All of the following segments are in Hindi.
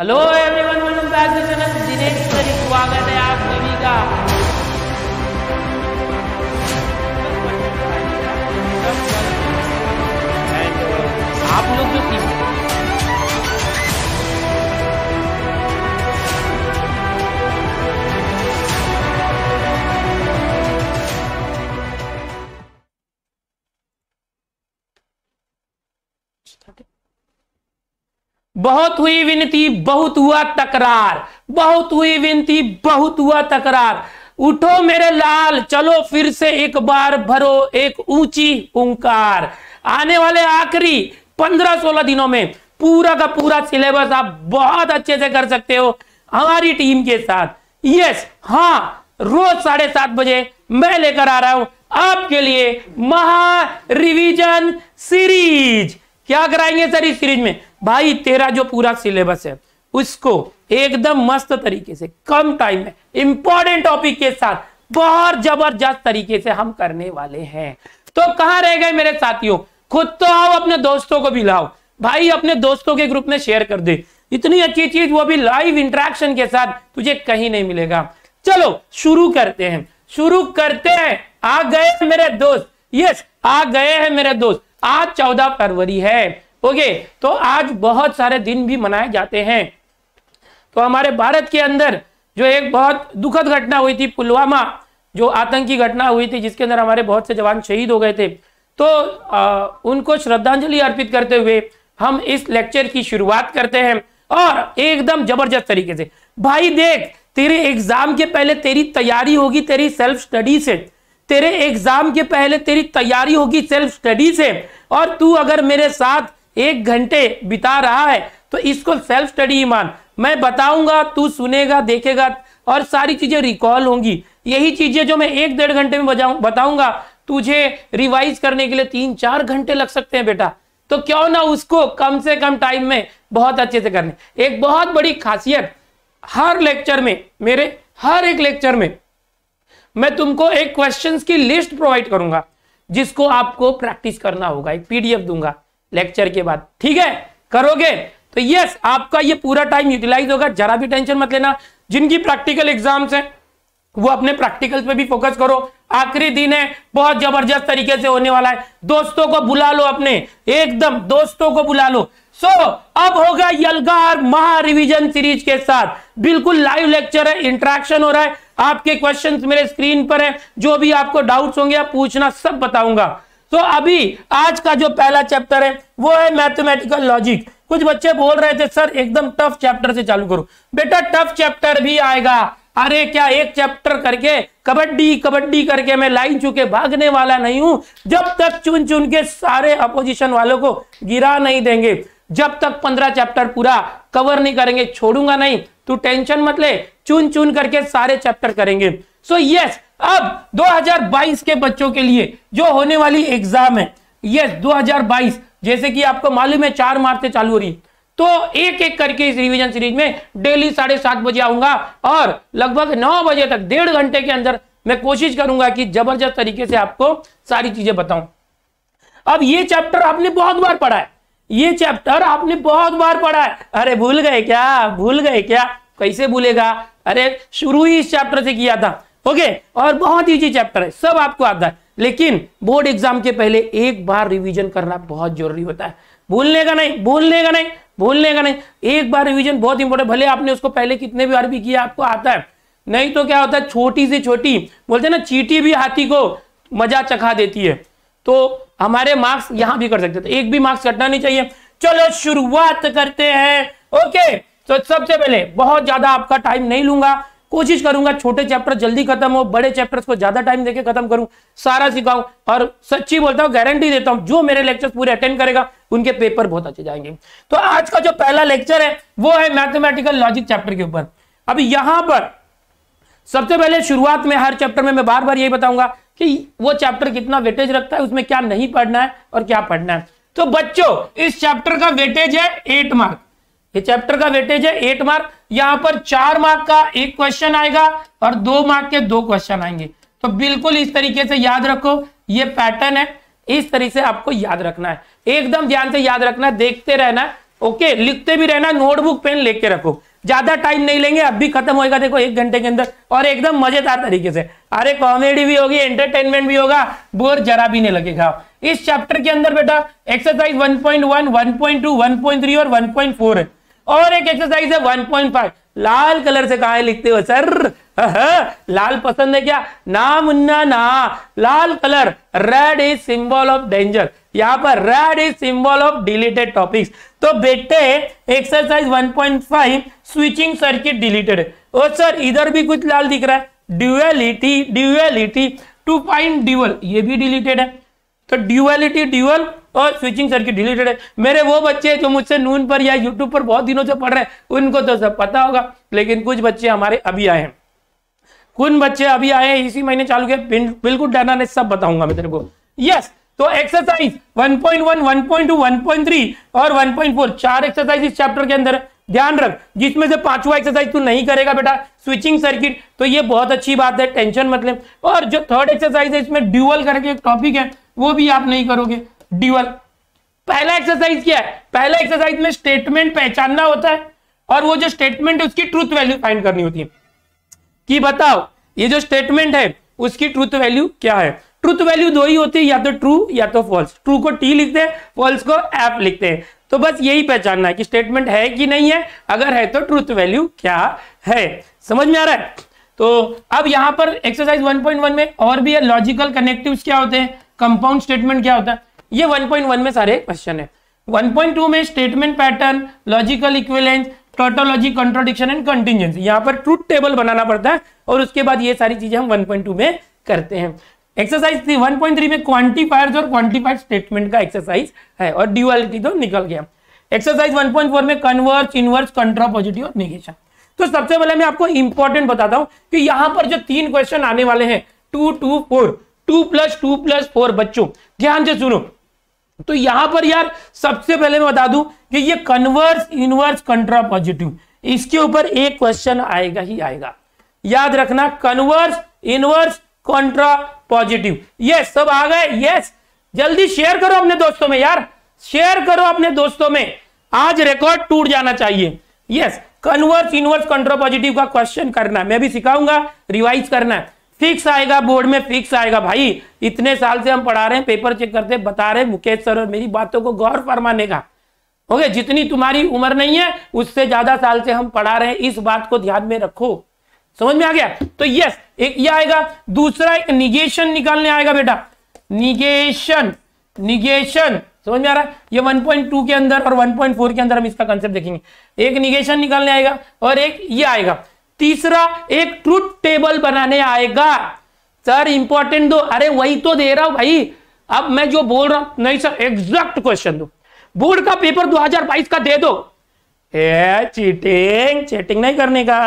Hello everyone welcome back to channel Dinesh सरी स्वागत है आप सभी का आप लोग बहुत हुई विनती बहुत हुआ तकरार बहुत हुई विनती बहुत हुआ तकरार उठो मेरे लाल चलो फिर से एक बार भरो एक ऊंची ओंकार आने वाले आखिरी पंद्रह सोलह दिनों में पूरा का पूरा सिलेबस आप बहुत अच्छे से कर सकते हो हमारी टीम के साथ यस हाँ रोज साढ़े सात बजे मैं लेकर आ रहा हूं आपके लिए महा रिवीजन सीरीज क्या कराएंगे सर इस सीरीज में भाई तेरा जो पूरा सिलेबस है उसको एकदम मस्त तरीके से कम टाइम में इंपॉर्टेंट टॉपिक के साथ बहुत जबरदस्त तरीके से हम करने वाले हैं तो कहां रह गए मेरे साथियों खुद तो आओ अपने दोस्तों को भी लाओ भाई अपने दोस्तों के ग्रुप में शेयर कर दे इतनी अच्छी चीज वो भी लाइव इंट्रैक्शन के साथ तुझे कहीं नहीं मिलेगा चलो शुरू करते हैं शुरू करते हैं आ गए मेरे दोस्त यस आ गए हैं मेरे दोस्त आज चौदह फरवरी है ओके तो आज बहुत सारे दिन भी मनाए जाते हैं तो हमारे भारत के अंदर जो एक बहुत दुखद घटना हुई थी पुलवामा जो आतंकी घटना हुई थी जिसके अंदर हमारे बहुत से जवान शहीद हो गए थे तो आ, उनको श्रद्धांजलि अर्पित करते हुए हम इस लेक्चर की शुरुआत करते हैं और एकदम जबरदस्त तरीके से भाई देख तेरे एग्जाम के पहले तेरी तैयारी होगी तेरी सेल्फ स्टडी से तेरे एग्जाम के पहले तेरी तैयारी होगी सेल्फ स्टडी से और तू अगर मेरे साथ एक घंटे बिता रहा है तो इसको सेल्फ स्टडी मान मैं बताऊंगा तू सुनेगा देखेगा और सारी चीजें रिकॉल होंगी यही चीजें जो मैं एक डेढ़ घंटे में बताऊंगा तुझे रिवाइज करने के लिए तीन चार घंटे लग सकते हैं बेटा तो क्यों ना उसको कम से कम टाइम में बहुत अच्छे से करने एक बहुत बड़ी खासियत हर लेक्चर में मेरे हर एक लेक्चर में मैं तुमको एक क्वेश्चन की लिस्ट प्रोवाइड करूंगा जिसको आपको प्रैक्टिस करना होगा एक पीडीएफ दूंगा लेक्चर के बाद ठीक है करोगे तो यस आपका ये पूरा टाइम यूटिलाइज होगा जरा भी टेंशन मत लेना जिनकी प्रैक्टिकल एग्जाम्स हैं वो अपने प्रैक्टिकल पे भी फोकस करो आखिरी दिन है बहुत जबरदस्त तरीके से होने वाला है दोस्तों को बुला लो अपने एकदम दोस्तों को बुला लो सो so, अब होगा यलगार महा सीरीज के साथ बिल्कुल लाइव लेक्चर है इंट्रैक्शन हो रहा है आपके क्वेश्चंस मेरे स्क्रीन पर है जो भी आपको डाउट्स होंगे आप पूछना सब बताऊंगा तो so, अभी आज का जो पहला चैप्टर है वो है मैथमेटिकल लॉजिक कुछ बच्चे बोल रहे थे सर एकदम टफ चैप्टर से चालू करो बेटा टफ चैप्टर भी आएगा अरे क्या एक चैप्टर करके कबड्डी कबड्डी करके मैं लाइन चुके भागने वाला नहीं हूं जब तक चुन चुन के सारे अपोजिशन वालों को गिरा नहीं देंगे जब तक पंद्रह चैप्टर पूरा कवर नहीं करेंगे छोड़ूंगा नहीं तू टेंशन मत ले चुन चुन करके सारे चैप्टर करेंगे सो so, यस yes, अब 2022 के बच्चों के लिए जो होने वाली एग्जाम है यस yes, 2022 जैसे कि आपको मालूम है चार मार्च से चालू हो रही है तो एक एक करके इस रिवीजन सीरीज में डेली साढ़े सात बजे आऊंगा और लगभग नौ बजे तक डेढ़ घंटे के अंदर मैं कोशिश करूंगा कि जबरदस्त तरीके से आपको सारी चीजें बताऊं अब ये चैप्टर आपने बहुत बार पढ़ा है ये चैप्टर आपने बहुत बार पढ़ा है अरे भूल गए क्या भूल गए क्या कैसे भूलेगा अरे शुरू ही इस चैप्टर से किया था ओके और बहुत ईजी चैप्टर है सब आपको आता है लेकिन बोर्ड एग्जाम के पहले एक बार रिवीजन करना बहुत जरूरी होता है भूलने का नहीं भूलने का नहीं भूलने का नहीं एक बार रिवीजन बहुत इंपॉर्टेंट भले आपने उसको पहले कितने भी बार भी किया आपको आता है नहीं तो क्या होता है छोटी से छोटी बोलते हैं ना चीटी भी हाथी को मजा चखा देती है तो हमारे मार्क्स यहां भी कर सकते तो एक भी मार्क्स कटना नहीं चाहिए चलो शुरुआत करते हैं ओके तो सबसे पहले बहुत ज्यादा आपका टाइम नहीं लूंगा कोशिश करूंगा छोटे चैप्टर जल्दी खत्म हो बड़े चैप्टर्स को ज्यादा टाइम देके खत्म करूं सारा सिखाऊं और सच्ची बोलता हूं गारंटी देता हूं जो मेरे लेक्चर्स पूरे अटेंड करेगा उनके पेपर बहुत अच्छे जाएंगे तो आज का जो पहला लेक्चर है वो है मैथमेटिकल लॉजिक चैप्टर के ऊपर अब यहां पर सबसे पहले शुरुआत में हर चैप्टर में मैं बार बार यही बताऊंगा कि वो चैप्टर कितना वेटेज रखता है उसमें क्या नहीं पढ़ना है और क्या पढ़ना है तो बच्चों इस चैप्टर का वेटेज है एट मार्क ये चैप्टर का वेटेज है एट मार्क यहां पर चार मार्क का एक क्वेश्चन आएगा और दो मार्क के दो क्वेश्चन आएंगे तो बिल्कुल इस तरीके से याद रखो ये पैटर्न है इस तरीके से आपको याद रखना है एकदम ध्यान से याद रखना देखते रहना ओके लिखते भी रहना नोटबुक पेन लेके रखो ज्यादा टाइम नहीं लेंगे अब भी खत्म होएगा देखो एक घंटे के अंदर और एकदम मजेदार तरीके से अरे कॉमेडी भी होगी एंटरटेनमेंट भी होगा बोर जरा भी नहीं लगेगा इस चैप्टर के अंदर बेटा एक्सरसाइज 1.1, 1.2, 1.3 और 1.4 है और एक एक्सरसाइज है 1.5 लाल कलर से कहा लिखते हो सर लाल पसंद है क्या ना मुन्ना ना लाल colour red is symbol of danger यहां पर red is symbol of deleted topics तो बेटे एक्सरसाइज 1.5 स्विचिंग सर्किट डिलीटेड और सर इधर भी कुछ लाल दिख रहा है duality duality to find dual ये भी डिलीटेड है तो ड्यूअलिटी ड्यूअल और स्विचिंग सर्किट डिलीटेड है मेरे वो बच्चे जो मुझसे नून पर या यूट्यूब पर बहुत दिनों से पढ़ रहे हैं उनको तो सब पता होगा लेकिन कुछ बच्चे हमारे अभी आए हैं कुछ बच्चे अभी आए हैं इसी महीने चालू किया बिल्कुल डाना ने सब बताऊंगा मैं तेरे को यस तो एक्सरसाइज 1.1, 1.2, 1.3 और 1.4 चार एक्सरसाइज इस चैप्टर के अंदर ध्यान रख जिसमें से पांचवा एक्सरसाइज तू नहीं करेगा बेटा स्विचिंग सर्किट तो ये बहुत अच्छी बात है टेंशन मतलब और जो थर्ड एक्सरसाइज है इसमें ड्यूअल करके एक टॉपिक है वो भी आप नहीं करोगे ड्यूअल पहला एक्सरसाइज क्या है पहला एक्सरसाइज में स्टेटमेंट पहचानना होता है और वो जो स्टेटमेंट है उसकी ट्रूथ वैल्यू फाइंड करनी होती है कि बताओ ये जो स्टेटमेंट है उसकी ट्रूथ वैल्यू क्या है ट्रूथ वैल्यू दो ही होती है या तो ट्रू या तो फॉल्स ट्रू को टी लिखते हैं फॉल्स को एफ लिखते हैं तो बस यही पहचानना है कि स्टेटमेंट है कि नहीं है अगर है तो ट्रूथ वैल्यू क्या है समझ में आ रहा है तो अब यहां पर एक्सरसाइज 1.1 में और भी लॉजिकल कनेक्टिव क्या होते हैं कंपाउंड स्टेटमेंट क्या होता है ये 1.1 में सारे क्वेश्चन है 1.2 में statement pattern logical equivalence tautology contradiction and contingency यहाँ पर ट्रूथ टेबल बनाना पड़ता है और उसके बाद ये सारी चीजें हम 1.2 में करते हैं exercise three one point three में क्वांटिफायर्स और क्वांटिफाइड स्टेटमेंट का एक्सरसाइज है और ड्यूअलिटी तो निकल गया एक्सरसाइज 1.4 में कन्वर्स इनवर्स कंट्रा पॉजिटिव और निगेशन तो सबसे पहले मैं आपको इंपॉर्टेंट बताता हूं कि यहां पर जो तीन क्वेश्चन आने वाले हैं two two four two plus two plus four बच्चों ध्यान से सुनो तो यहां पर यार सबसे पहले मैं बता दूं कि ये कन्वर्स इनवर्स कंट्रा पॉजिटिव इसके ऊपर एक क्वेश्चन आएगा ही आएगा याद रखना कन्वर्स इनवर्स कॉन्ट्रा पॉजिटिव ये सब आ गए यस जल्दी शेयर करो अपने दोस्तों में यार शेयर करो अपने दोस्तों में आज रिकॉर्ड टूट जाना चाहिए yes converse inverse contrapositive का क्वेश्चन करना मैं भी सिखाऊंगा रिवाइज करना फिक्स आएगा बोर्ड में फिक्स आएगा भाई इतने साल से हम पढ़ा रहे हैं पेपर चेक करते बता रहे मुकेश सर और मेरी बातों को गौर फरमाने का ओके जितनी तुम्हारी उम्र नहीं है उससे ज्यादा साल से हम पढ़ा रहे हैं इस बात को ध्यान में रखो समझ में आ गया तो यस एक ये आएगा दूसरा एक निगेशन निकालने आएगा बेटा निगेशन निगेशन समझ में आ रहा है ये 1.2 के अंदर और 1.4 के अंदर हम इसका कंसेप्ट देखेंगे एक निगेशन निकालने आएगा और एक ये आएगा तीसरा एक ट्रूथ टेबल बनाने आएगा सर इंपॉर्टेंट दो अरे वही तो दे रहा हूं भाई अब मैं जो बोल रहा हूं नहीं सर एग्जैक्ट क्वेश्चन दो बोर्ड का पेपर 2022 का दे दो ए, चीटिंग चीटिंग नहीं करने का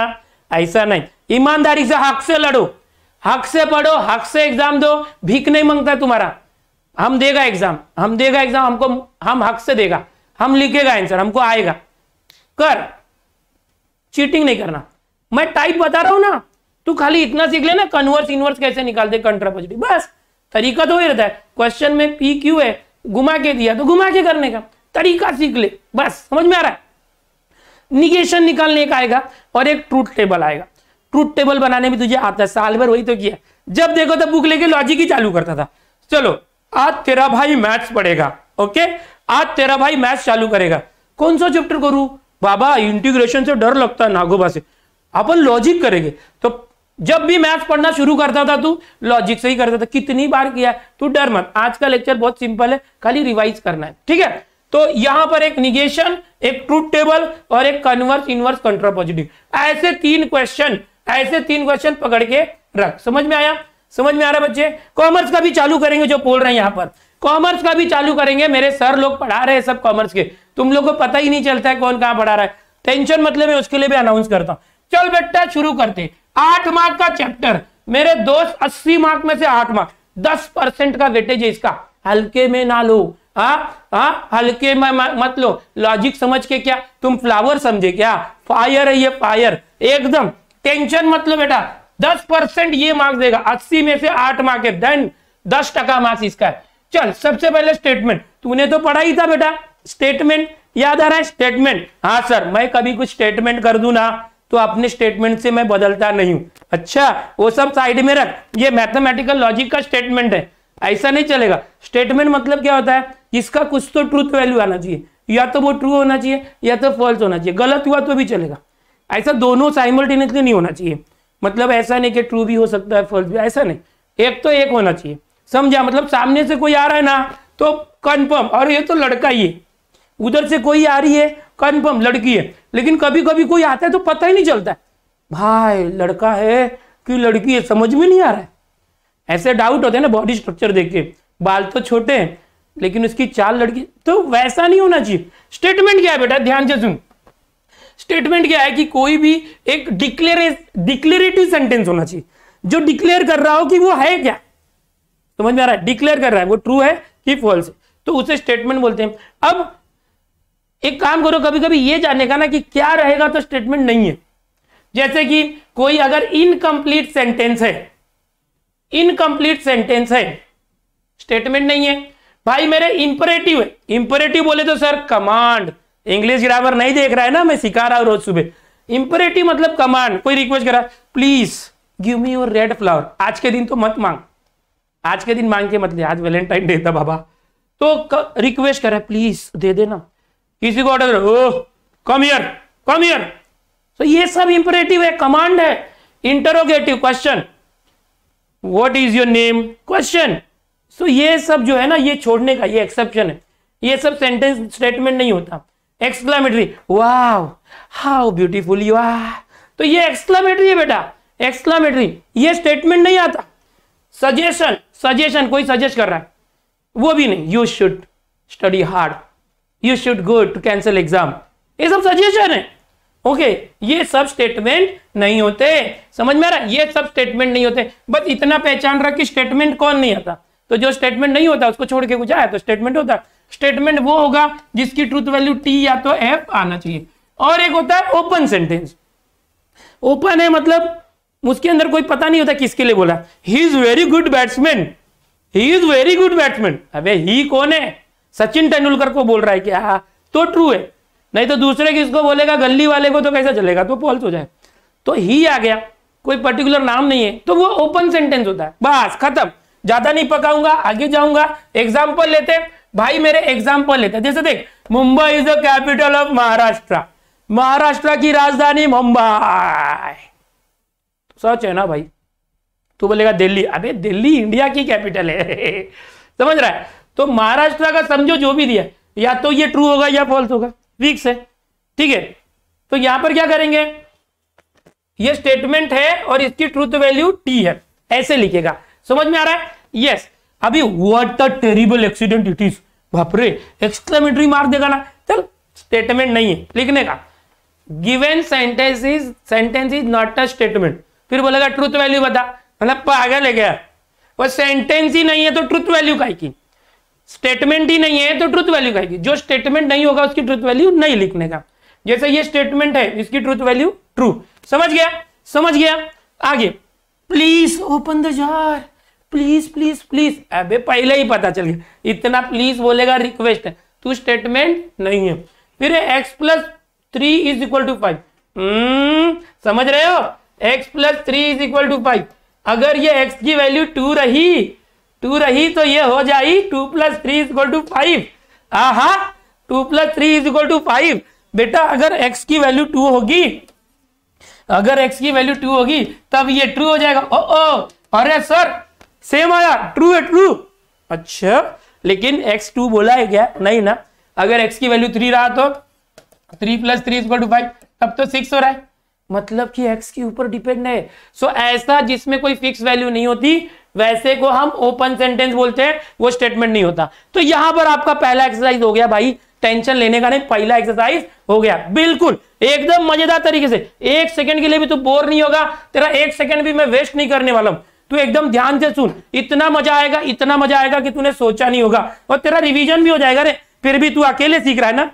ऐसा नहीं ईमानदारी से हक से लड़ो हक से पढ़ो हक से एग्जाम दो भीख नहीं मांगता तुम्हारा हम देगा एग्जाम हम देगा एग्जाम हमको हम हक से देगा हम लिखेगा आंसर हमको आएगा कर चीटिंग नहीं करना मैं टाइप बता रहा हूं ना तू खाली इतना सीख लेना कन्वर्स इनवर्स कैसे निकालते कंट्रापोजिटिव बस तरीका तो वही रहता है क्वेश्चन में पी क्यू है घुमा के दिया तो घुमा के करने का तरीका सीख ले बस समझ में आ रहा है निगेशन निकालने का आएगा और एक ट्रूथ टेबल आएगा ट्रूथ टेबल बनाने में तुझे आता है साल भर वही तो किया जब देखो तो बुक लेके लॉजिक ही चालू करता था चलो आज तेरा भाई मैथ्स पढ़ेगा ओके आज तेरा भाई मैथ्स चालू करेगा कौन सा चैप्टर करूं बाबा इंटीग्रेशन से डर लगता है नागोबा से अपन लॉजिक करेंगे तो जब भी मैथ्स पढ़ना शुरू करता था तू लॉजिक से ही करता था कितनी बार किया तू डर मत आज का लेक्चर बहुत सिंपल है खाली रिवाइज करना है ठीक है तो यहां पर एक निगेशन एक ट्रूथ टेबल और एक कन्वर्स इनवर्स कंट्रा ऐसे तीन क्वेश्चन ऐसे तीन क्वेश्चन पकड़ के रख समझ में आया समझ में आ रहा है बच्चे कॉमर्स का भी चालू करेंगे जो बोल रहे हैं यहाँ पर कॉमर्स का भी चालू करेंगे मेरे सर लोग पढ़ा रहे हैं सब कॉमर्स के तुम लोग को पता ही नहीं चलता है कौन कहाँ पढ़ा रहा है टेंशन मतलब मैं उसके लिए भी अनाउंस करता हूँ चल बेटा शुरू करते आठ मार्क का चैप्टर मेरे दोस्त अस्सी मार्क में से आठ मार्क दस परसेंट का वेटेज है इसका हल्के में ना लो हाँ हाँ हल्के में मत लो लॉजिक समझ के क्या तुम फ्लावर समझे क्या फायर है ये फायर एकदम टेंशन मतलब बेटा दस परसेंट ये मार्क्स देगा अस्सी में से आठ मार्क है देन दस टका मार्क्स इसका है चल सबसे पहले स्टेटमेंट तूने तो पढ़ा ही था बेटा स्टेटमेंट याद आ रहा है स्टेटमेंट हाँ सर मैं कभी कुछ स्टेटमेंट कर दू ना तो अपने स्टेटमेंट से मैं बदलता नहीं हूं अच्छा वो सब साइड में रख ये मैथमेटिकल लॉजिक का स्टेटमेंट है ऐसा नहीं चलेगा स्टेटमेंट मतलब क्या होता है इसका कुछ तो ट्रूथ वैल्यू आना चाहिए या तो वो ट्रू होना चाहिए या तो फॉल्स होना चाहिए गलत हुआ तो भी चलेगा ऐसा दोनों साइमल्टेनियसली नहीं होना चाहिए मतलब ऐसा नहीं कि ट्रू भी हो सकता है फॉल्स भी ऐसा नहीं एक तो एक होना चाहिए समझा मतलब सामने से कोई आ रहा है ना तो कन्फर्म और ये तो लड़का ही है उधर से कोई आ रही है कन्फर्म लड़की है लेकिन कभी कभी कोई आता है तो पता ही नहीं चलता भाई लड़का है कि लड़की है समझ में नहीं आ रहा है ऐसे डाउट होते हैं ना बॉडी स्ट्रक्चर देख के बाल तो छोटे हैं लेकिन उसकी चाल लड़की तो वैसा नहीं होना चाहिए स्टेटमेंट क्या है बेटा ध्यान से सुन स्टेटमेंट क्या है कि कोई भी एक डिक्लेरे डिक्लेरेटिव सेंटेंस होना चाहिए जो डिक्लेयर कर रहा हो कि वो है क्या समझ में आ रहा है डिक्लेयर कर रहा है वो ट्रू है कि फॉल्स है तो उसे स्टेटमेंट बोलते हैं अब एक काम करो कभी कभी ये जानने का ना कि क्या रहेगा तो स्टेटमेंट नहीं है जैसे कि कोई अगर इनकम्प्लीट सेंटेंस है इनकम्प्लीट सेंटेंस है स्टेटमेंट नहीं है भाई मेरे इंपरेटिव है इंपरेटिव बोले तो सर कमांड इंग्लिश ग्रामर नहीं देख रहा है ना मैं सिखा रहा हूं रोज सुबह इंपरेटिव मतलब कमांड कोई रिक्वेस्ट करा please give me your red flower आज के दिन तो मत मांग आज के दिन मांग के मत ले आज वैलेंटाइन डे था बाबा तो रिक्वेस्ट करा प्लीज दे देना किसी को order come here come here so ये सब इंपरेटिव है कमांड है interrogative question what is your name question so ये सब जो है ना ये छोड़ने का ये एक्सेप्शन है ये सब सेंटेंस स्टेटमेंट नहीं होता एक्सक्लामेटरी वाह हाउ ब्यूटीफुल यू आर तो ये एक्सक्लामेटरी है बेटा एक्सक्लामेटरी ये स्टेटमेंट नहीं आता सजेशन सजेशन कोई सजेस्ट कर रहा है वो भी नहीं you should study hard you should go to cancel exam ये सब सजेशन है ओके okay, ये सब स्टेटमेंट नहीं होते समझ में आ रहा ये सब स्टेटमेंट नहीं होते बस इतना पहचान रहा कि स्टेटमेंट कौन नहीं आता तो जो स्टेटमेंट नहीं होता उसको छोड़ के कुछ आया तो स्टेटमेंट होता है स्टेटमेंट वो होगा जिसकी ट्रूथ वैल्यू टी या तो एफ आना चाहिए और एक होता है ओपन सेंटेंस ओपन है मतलब उसके अंदर कोई पता नहीं होता किसके लिए बोला he is very good batsman he is very good batsman अबे ही कौन है सचिन तेंदुलकर को बोल रहा है कि हाँ तो ट्रू है नहीं तो दूसरे किसको बोलेगा गली वाले को तो कैसा चलेगा तो फॉल्स हो जाए तो ही आ गया कोई पर्टिकुलर नाम नहीं है तो वो ओपन सेंटेंस होता है बस खत्म ज्यादा नहीं पकाऊंगा आगे जाऊंगा एग्जाम्पल लेते हैं भाई मेरे एग्जाम्पल लेते जैसे देख Mumbai is the capital of Maharashtra Maharashtra की राजधानी मुंबई सच है ना भाई तू बोलेगा दिल्ली अबे दिल्ली इंडिया की कैपिटल है समझ रहा है तो महाराष्ट्र का समझो जो भी दिया या तो ये ट्रू होगा या फॉल्स होगा वीक्स है ठीक है तो यहां पर क्या करेंगे ये स्टेटमेंट है और इसकी ट्रूथ वैल्यू टी है ऐसे लिखेगा समझ में आ रहा है यस अभी what a terrible accident it is बापरे एक्सक्लेमेटरी मार्क देगा ना चल स्टेटमेंट नहीं है लिखने का given sentence is sentence is not a statement फिर बोलेगा ट्रूथ वैल्यू बता मतलब पागल है गया वो सेंटेंस ही नहीं है तो ट्रूथ वैल्यू का की स्टेटमेंट ही नहीं है तो ट्रूथ वैल्यू का की जो स्टेटमेंट नहीं होगा उसकी ट्रूथ वैल्यू नहीं लिखने का जैसे ये स्टेटमेंट है इसकी ट्रूथ वैल्यू ट्रू समझ गया समझ गया आगे please open the jar please please please अबे पहले ही पता चल गया इतना प्लीज बोलेगा रिक्वेस्ट है तू स्टेटमेंट नहीं है फिर x plus three is equal to five समझ रहे हो x plus three is equal to five अगर ये एक्स की वैल्यू टू रही टू रही तो ये हो जाए two plus three is equal to five आहा two plus three is equal to five बेटा अगर एक्स की वैल्यू टू होगी अगर एक्स की वैल्यू टू होगी तब ये ट्रू हो जाएगा ओ ओ अरे सर सेम आया ट्रू है ट्रू अच्छा लेकिन एक्स टू बोला है क्या नहीं ना अगर एक्स की वैल्यू थ्री रहा तो three plus three is to five तब तो सिक्स हो रहा है मतलब कि एक्स के ऊपर डिपेंड है सो ऐसा जिसमें कोई फिक्स वैल्यू नहीं होती वैसे को हम ओपन सेंटेंस बोलते हैं वो स्टेटमेंट नहीं होता तो यहां पर आपका पहला एक्सरसाइज हो गया भाई टेंशन लेने का नहीं पहला एक्सरसाइज हो गया बिल्कुल एकदम मजेदार तरीके से एक सेकंड के लिए भी तू तो बोर नहीं होगा तेरा एक सेकंड भी मैं वेस्ट नहीं करने वाला हूं तू एकदम ध्यान से सुन इतना मजा आएगा इतना मजा आएगा कि तूने सोचा नहीं होगा और तेरा रिवीजन भी हो जाएगा रे फिर भी तू अकेले सीख रहा है ना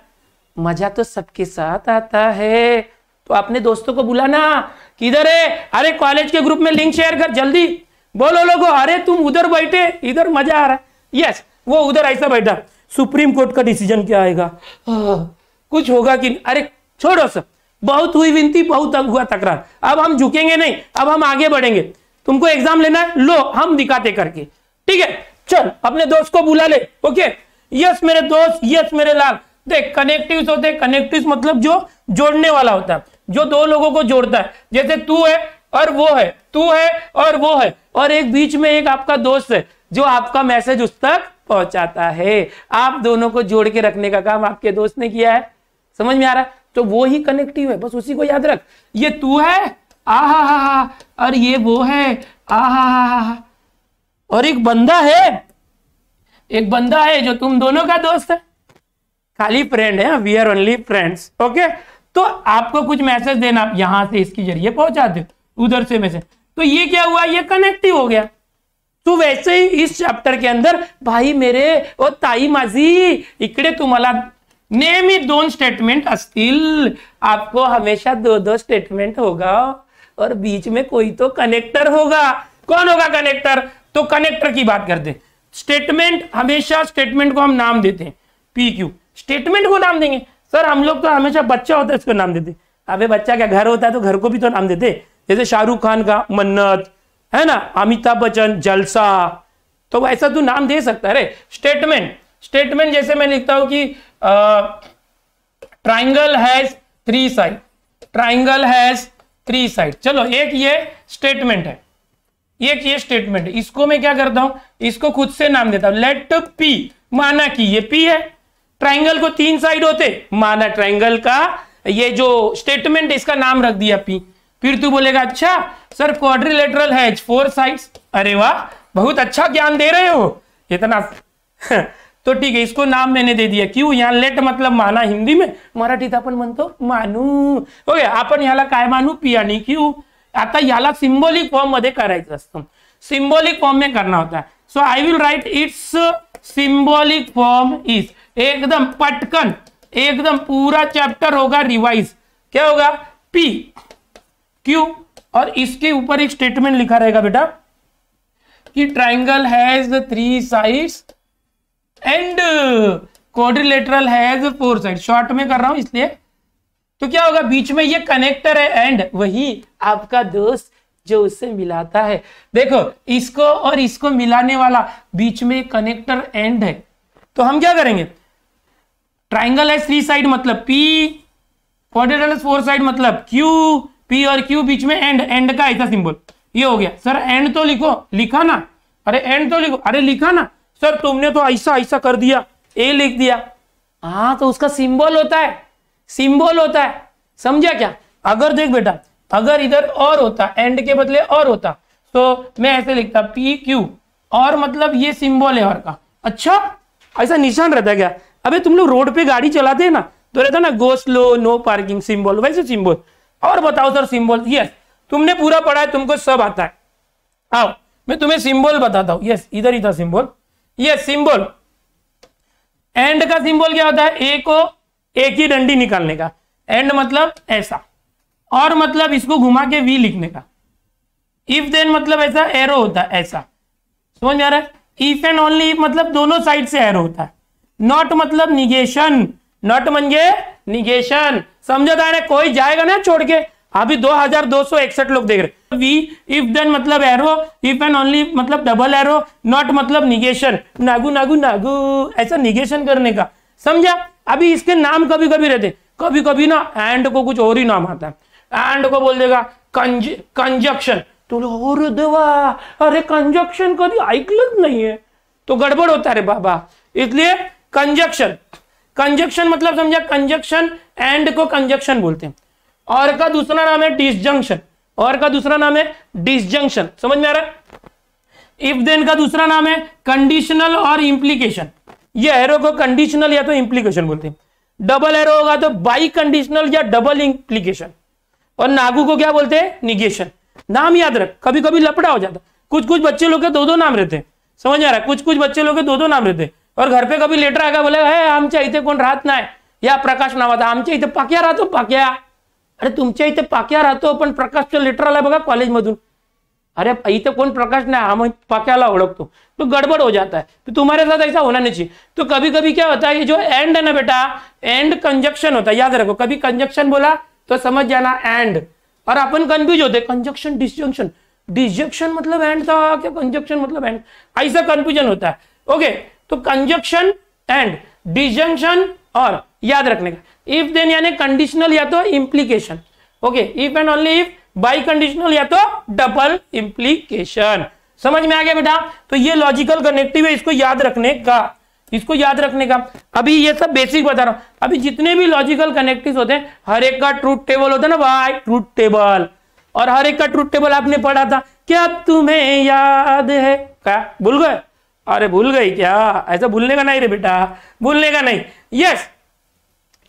मजा तो सबके साथ आता है तो अपने दोस्तों को बुलाना किधर है अरे कॉलेज के ग्रुप में लिंक शेयर कर जल्दी बोलो लोगो अरे तुम उधर बैठे इधर मजा आ रहा है यस वो उधर ऐसा बैठा सुप्रीम कोर्ट का डिसीजन क्या आएगा आ, कुछ होगा कि अरे छोड़ो सब बहुत हुई विनती बहुत हुआ तकरार अब हम झुकेंगे नहीं अब हम आगे बढ़ेंगे तुमको एग्जाम लेना है लो हम दिखाते करके ठीक है चल अपने दोस्त को बुला ले ओके यस मेरे दोस्त यस मेरे लाल देख कनेक्टिव होते कनेक्टिव मतलब जो जोड़ने वाला होता है जो दो लोगों को जोड़ता है जैसे तू है और वो है तू है और वो है और एक बीच में एक आपका दोस्त है जो आपका मैसेज उस तक पहुंचाता है आप दोनों को जोड़ के रखने का काम आपके दोस्त ने किया है समझ में आ रहा है तो वो ही कनेक्टिव है बस उसी को याद रख ये तू है आहा हा हा ये वो है आहा हा हा और एक बंदा है एक बंदा है जो तुम दोनों का दोस्त है खाली फ्रेंड है we are only friends okay तो आपको कुछ मैसेज देना आप यहां से इसके जरिए पहुंचा दे उधर से मैसेज तो ये क्या हुआ ये कनेक्टिव हो गया तू तो वैसे ही इस चैप्टर के अंदर भाई मेरे ओ ताई माजी इकडे तुम्हारा नेहमी दोन स्टेटमेंट अस्तिल आपको हमेशा दो दो स्टेटमेंट होगा और बीच में कोई तो कनेक्टर होगा कौन होगा कनेक्टर तो कनेक्टर की बात करते हैं स्टेटमेंट हमेशा स्टेटमेंट को हम नाम देते हैं पी क्यू स्टेटमेंट को नाम देंगे सर हम लोग तो हमेशा बच्चा होता है उसको नाम देते अबे बच्चा क्या घर होता है तो घर को भी तो नाम देते जैसे शाहरुख खान का मन्नत है ना अमिताभ बच्चन जलसा तो वैसा तू तो नाम दे सकता है स्टेटमेंट स्टेटमेंट जैसे मैं लिखता हूं कि triangle has three side triangle has three side चलो एक ये स्टेटमेंट है एक ये स्टेटमेंट है इसको मैं क्या करता हूं इसको खुद से नाम देता हूं लेट पी माना कि ये पी है ट्राइंगल को तीन साइड होते माना ट्राइंगल का ये जो स्टेटमेंट इसका नाम रख दिया पी फिर तू बोलेगा अच्छा सर क्वाड्रिलेटरल है फोर साइड्स अरे वाह बहुत अच्छा ज्ञान दे रहे हो इतना तो ठीक है इसको नाम मैंने दे दिया क्यों यहाँ लेट मतलब माना हिंदी में अपन मन तो मानू ओके आपण ह्याला काय मानू नहीं क्यू आता ह्याला सिम्बॉलिक फॉर्म मध्य कराए असतं फॉर्म में करना होता है so I will write its symbolic form is एकदम पटकन एकदम पूरा चैप्टर होगा रिवाइज क्या होगा पी क्यू और इसके ऊपर एक स्टेटमेंट लिखा रहेगा बेटा कि triangle has three sides and quadrilateral has four side short में कर रहा हूं इसलिए तो क्या होगा बीच में ये कनेक्टर है एंड वही आपका दोस्त जो उससे मिलाता है देखो इसको और इसको मिलाने वाला बीच में कनेक्टर एंड है तो हम क्या करेंगे ट्राइंगल है थ्री साइड मतलब पी क्वाड्रिलेटरल फोर साइड मतलब क्यू पी और क्यू बीच में एंड एंड का ऐसा सिंबल ये हो गया सर एंड तो लिखो लिखा ना अरे एंड तो लिखो अरे लिखा ना सर तुमने तो ऐसा ऐसा कर दिया ए लिख दिया हाँ तो उसका सिंबल होता है सिंबल होता है समझा क्या अगर देख बेटा अगर इधर और होता एंड के बदले और होता तो मैं ऐसे लिखता पी क्यू और मतलब ये सिंबल है और का अच्छा ऐसा निशान रहता है क्या अबे तुम लोग रोड पे गाड़ी चलाते हैं ना तो रहता ना go slow no parking symbol वैसे सिंबल और बताओ सर सिंबल यस तुमने पूरा पढ़ा है तुमको सब आता है आओ मैं तुम्हें सिंबल बताता हूँ यस इधर ही था सिंबल ये सिंबल एंड का सिंबल क्या होता है ए को एक ही डंडी निकालने का एंड मतलब ऐसा और मतलब इसको घुमा के वी लिखने का इफ देन मतलब ऐसा एरो होता है ऐसा समझ में आ रहा है इफ एंड ओनली इफ मतलब दोनों साइड से एरो होता है नॉट मतलब निगेशन नॉट मंगे निगेशन समझो था कोई जाएगा ना छोड़ के अभी दो हजार दो सौ इकसठ लोग देख रहे वी इफ देन मतलब एरो इफ एंड ओनली मतलब डबल एरो नॉट मतलब निगेशन नागू नागू नागू ऐसा निगेशन करने का समझा अभी इसके नाम कभी कभी रहते कभी कभी ना एंड को कुछ और ही नाम आता है एंड को बोल देगा कंज कंजक्शन तो और दवा अरे कंजक्शन कभी कधी नहीं है तो गडबड होता है बाबा इसलिए कंजक्शन कंजक्शन मतलब समझा कंजक्शन एंड को कंजक्शन बोलते हैं और का दूसरा नाम है डिसजंक्शन और का दूसरा नाम है डिसजंक्शन समझ में आ रहा है इफ देन का दूसरा नाम है कंडीशनल और इंप्लीकेशन ये एरो को कंडीशनल या तो इंप्लीकेशन बोलते हैं डबल एरो होगा तो बाई कंडीशनल या डबल इंप्लीकेशन और नागू को क्या बोलते हैं निगेशन नाम याद रख कभी कभी लपड़ा हो जाता कुछ कुछ बच्चे लोग के दो दो नाम रहते हैं समझ आ रहा है कुछ कुछ बच्चे लोग के दो दो नाम रहते हैं और घर पे कभी लेटर आएगा बोले हे आमच्या कौन रात ना है या प्रकाश नाम आता नावाचा आमच्या इथे रहा तो पाक्या अरे तुम्हारे इतने पाक्या रहो प्रकाश तो लेटर आला बगा कॉलेज मधुन अरे इथे को प्रकाश नहीं हम पाक्याला ओढ़कतो तो गड़बड़ हो जाता है तो तुम्हारे साथ ऐसा होना नहीं चाहिए तो कभी कभी क्या होता है जो एंड है ना बेटा एंड कंजक्शन होता है याद रखो कभी कंजक्शन बोला तो समझ जाना एंड और अपन कंफ्यूज होते कंजक्शन डिस्जंक्शन डिस्जंक्शन मतलब एंड था क्या कंजक्शन मतलब एंड ऐसा कंफ्यूजन होता है ओके तो कंजक्शन एंड डिस्जंक्शन और याद रखने का इफ देन यानी कंडीशनल या तो implication okay if and only if biconditional या तो डबल इम्प्लीकेशन समझ में आ गया बेटा तो ये लॉजिकल कनेक्टिव है इसको याद रखने का इसको याद रखने का अभी ये सब बेसिक बता रहा हूं अभी जितने भी लॉजिकल कनेक्टिव होते हैं हर एक का ट्रूथ टेबल होता है ना भाई ट्रूथ टेबल और हर एक का ट्रूथ टेबल आपने पढ़ा था क्या तुम्हें याद है क्या भूल गए अरे भूल गई क्या ऐसा भूलने का नहीं रे बेटा भूलने का नहीं यस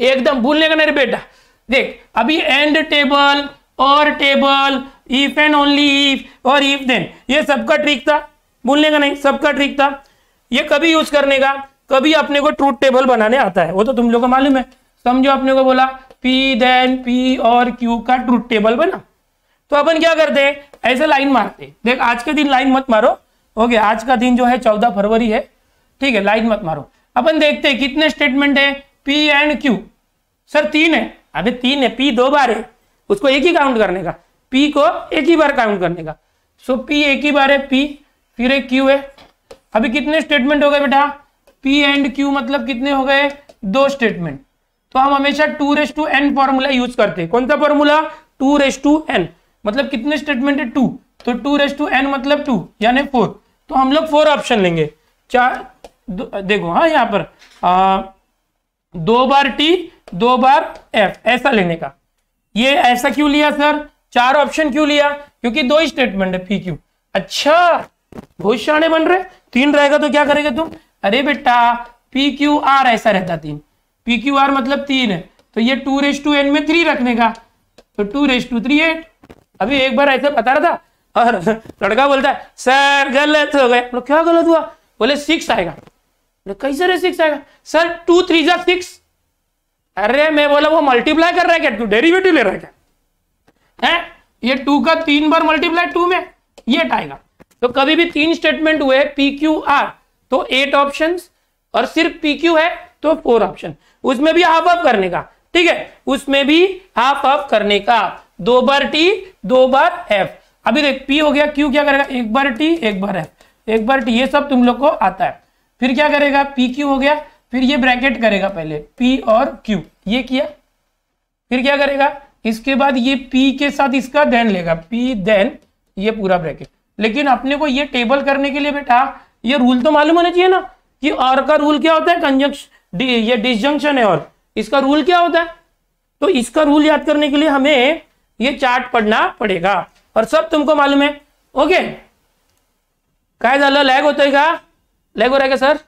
एकदम भूलने का नहीं बेटा देख अभी एंड टेबल और table if and only if और इफ देन ये सबका ट्रिक था भूलने का नहीं सबका ट्रिक था ये कभी यूज करने का कभी अपने को ट्रूथ टेबल बनाने आता है वो तो तुम लोग को मालूम है समझो अपने को बोला पी देन पी और क्यू का ट्रूथ टेबल बना तो अपन क्या करते हैं ऐसे लाइन मारते देख आज के दिन लाइन मत मारो ओके आज का दिन जो है चौदह फरवरी है ठीक है लाइन मत मारो अपन देखते हैं कितने स्टेटमेंट है पी एंड क्यू सर तीन है अबे तीन है पी दो बार है उसको एक ही काउंट करने का पी को एक ही बार काउंट करने का सो पी एक ही बार है पी फिर एक क्यू है अभी कितने स्टेटमेंट हो गए बेटा पी एंड क्यू मतलब कितने हो गए दो स्टेटमेंट तो हम हमेशा two raise to n formula use करते हैं कौन सा formula two raise to n मतलब कितने स्टेटमेंट है टू तो टू रेस टू एन मतलब टू यानी फोर तो हम लोग फोर ऑप्शन लेंगे चार देखो हाँ यहाँ पर आ, दो बार टी दो बार एफ ऐसा लेने का ये ऐसा क्यों लिया सर चार ऑप्शन क्यों लिया क्योंकि दो ही स्टेटमेंट है पी क्यू अच्छा बहुत शाणे बन रहे तीन रहेगा तो क्या करेगा तुम अरे बेटा पी क्यू आर ऐसा रहता तीन पी क्यू आर मतलब तीन है तो ये टू रेस टू एन में थ्री रखने का तो two raise to three eight अभी एक बार ऐसे बता रहा था और लड़का बोलता है सर गलत हो गए क्या गलत हुआ बोले सिक्स आएगा कैसे रे सिक्स आएगा सर टू थ्री जा सिक्स अरे मैं बोला वो मल्टीप्लाई कर रहा है क्या तू डेरिवेटिव ले रहा है क्या है ये टू का तीन बार मल्टीप्लाई टू में ये आएगा तो कभी भी तीन स्टेटमेंट हुए पी क्यू आर तो एट ऑप्शन और सिर्फ पी क्यू है तो फोर ऑप्शन उसमें भी हाफ ऑफ करने का ठीक है उसमें भी हाफ ऑफ करने का दो बार टी दो बार एफ अभी देख पी हो गया क्यू क्या करेगा एक बार टी एक बार एफ एक बार टी ये सब तुम लोग को आता है फिर क्या करेगा पी क्यू हो गया फिर ये ब्रैकेट करेगा पहले पी और क्यू ये किया फिर क्या करेगा इसके बाद ये पी के साथ इसका देन लेगा पी देन ये पूरा ब्रैकेट लेकिन अपने को ये टेबल करने के लिए बेटा ये रूल तो मालूम होना चाहिए ना कि और का रूल क्या होता है कंजक्शन ये डिसजंक्शन है और इसका रूल क्या होता है तो इसका रूल याद करने के लिए हमें ये चार्ट पढ़ना पड़ेगा और सब तुमको मालूम है ओके काय लैग होता है का लेगो रहेगा सर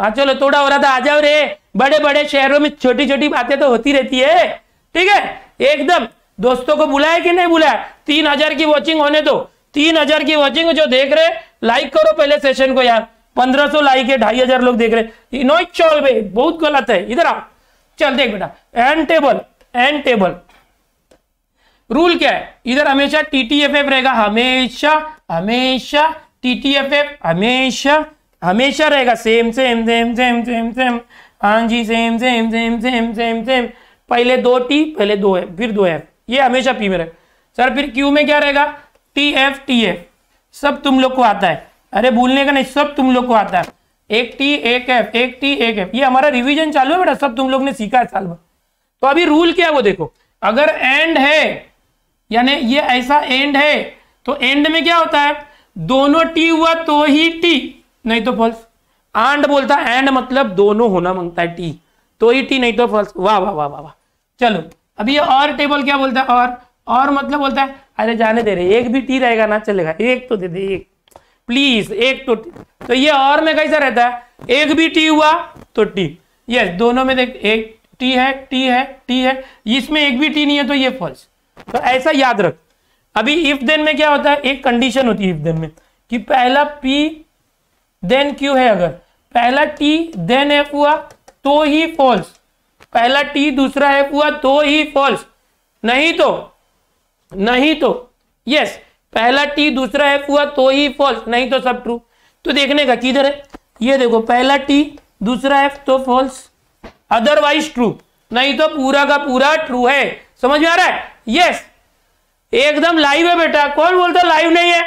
हाँ चलो थोड़ा हो रहा था आ जाओ रे बड़े बड़े शहरों में छोटी छोटी बातें तो होती रहती है ठीक है एकदम दोस्तों को बुलाया कि नहीं बुलाया तीन हजार की वॉचिंग होने दो तीन हजार की वॉचिंग जो देख रहे लाइक करो पहले सेशन को यार पंद्रह सौ लाइक है ढाई हजार लोग देख रहे नो चौल बे बहुत गलत है इधर आ चल देख बेटा and table and table rule क्या है इधर हमेशा एफ रहेगा हमेशा हमेशा टीटीएफएफ हमेशा हमेशा रहेगा same same same same same same हाँ जी same same same same same same पहले दो टी पहले दो एफ फिर दो एफ ये हमेशा पी में रहे सर फिर क्यू में क्या रहेगा टी एफ टी एफ सब तुम लोग को आता है अरे भूलने का नहीं सब तुम लोग को आता है एक टी एक एफ एक टी एक एफ ये हमारा रिविजन चालू है बेटा सब तुम लोग ने सीखा है साल भर तो अभी रूल क्या है वो देखो अगर एंड है यानी ये ऐसा एंड है तो एंड में क्या होता है दोनों टी हुआ तो ही टी नहीं तो फॉल्स एंड बोलता एंड मतलब दोनों होना मांगता है टी तो ही टी नहीं तो फॉल्स वाह वाह वाह वाह वाह चलो अभी ये और टेबल क्या बोलता है और और मतलब बोलता है अरे जाने दे रहे एक भी टी रहेगा ना चलेगा एक तो दे दे एक प्लीज एक तो टी तो ये और में कैसा रहता है एक भी टी हुआ तो टी यस दोनों में देख एक टी है टी है टी है इसमें एक भी टी नहीं है तो ये फॉल्स तो ऐसा याद रख अभी इफ देन में क्या होता है एक कंडीशन होती है इफ देन में कि पहला पी देन क्यू है अगर पहला टी देन एफ हुआ तो ही फॉल्स पहला टी दूसरा एफ हुआ तो ही फॉल्स नहीं तो नहीं तो यस पहला टी दूसरा एफ हुआ तो ही फॉल्स नहीं तो सब ट्रू तो देखने का किधर है ये देखो पहला टी दूसरा एफ तो फॉल्स अदरवाइज ट्रू नहीं तो पूरा का पूरा ट्रू है समझ में आ रहा है यस yes. एकदम लाइव है बेटा कौन बोलता लाइव नहीं है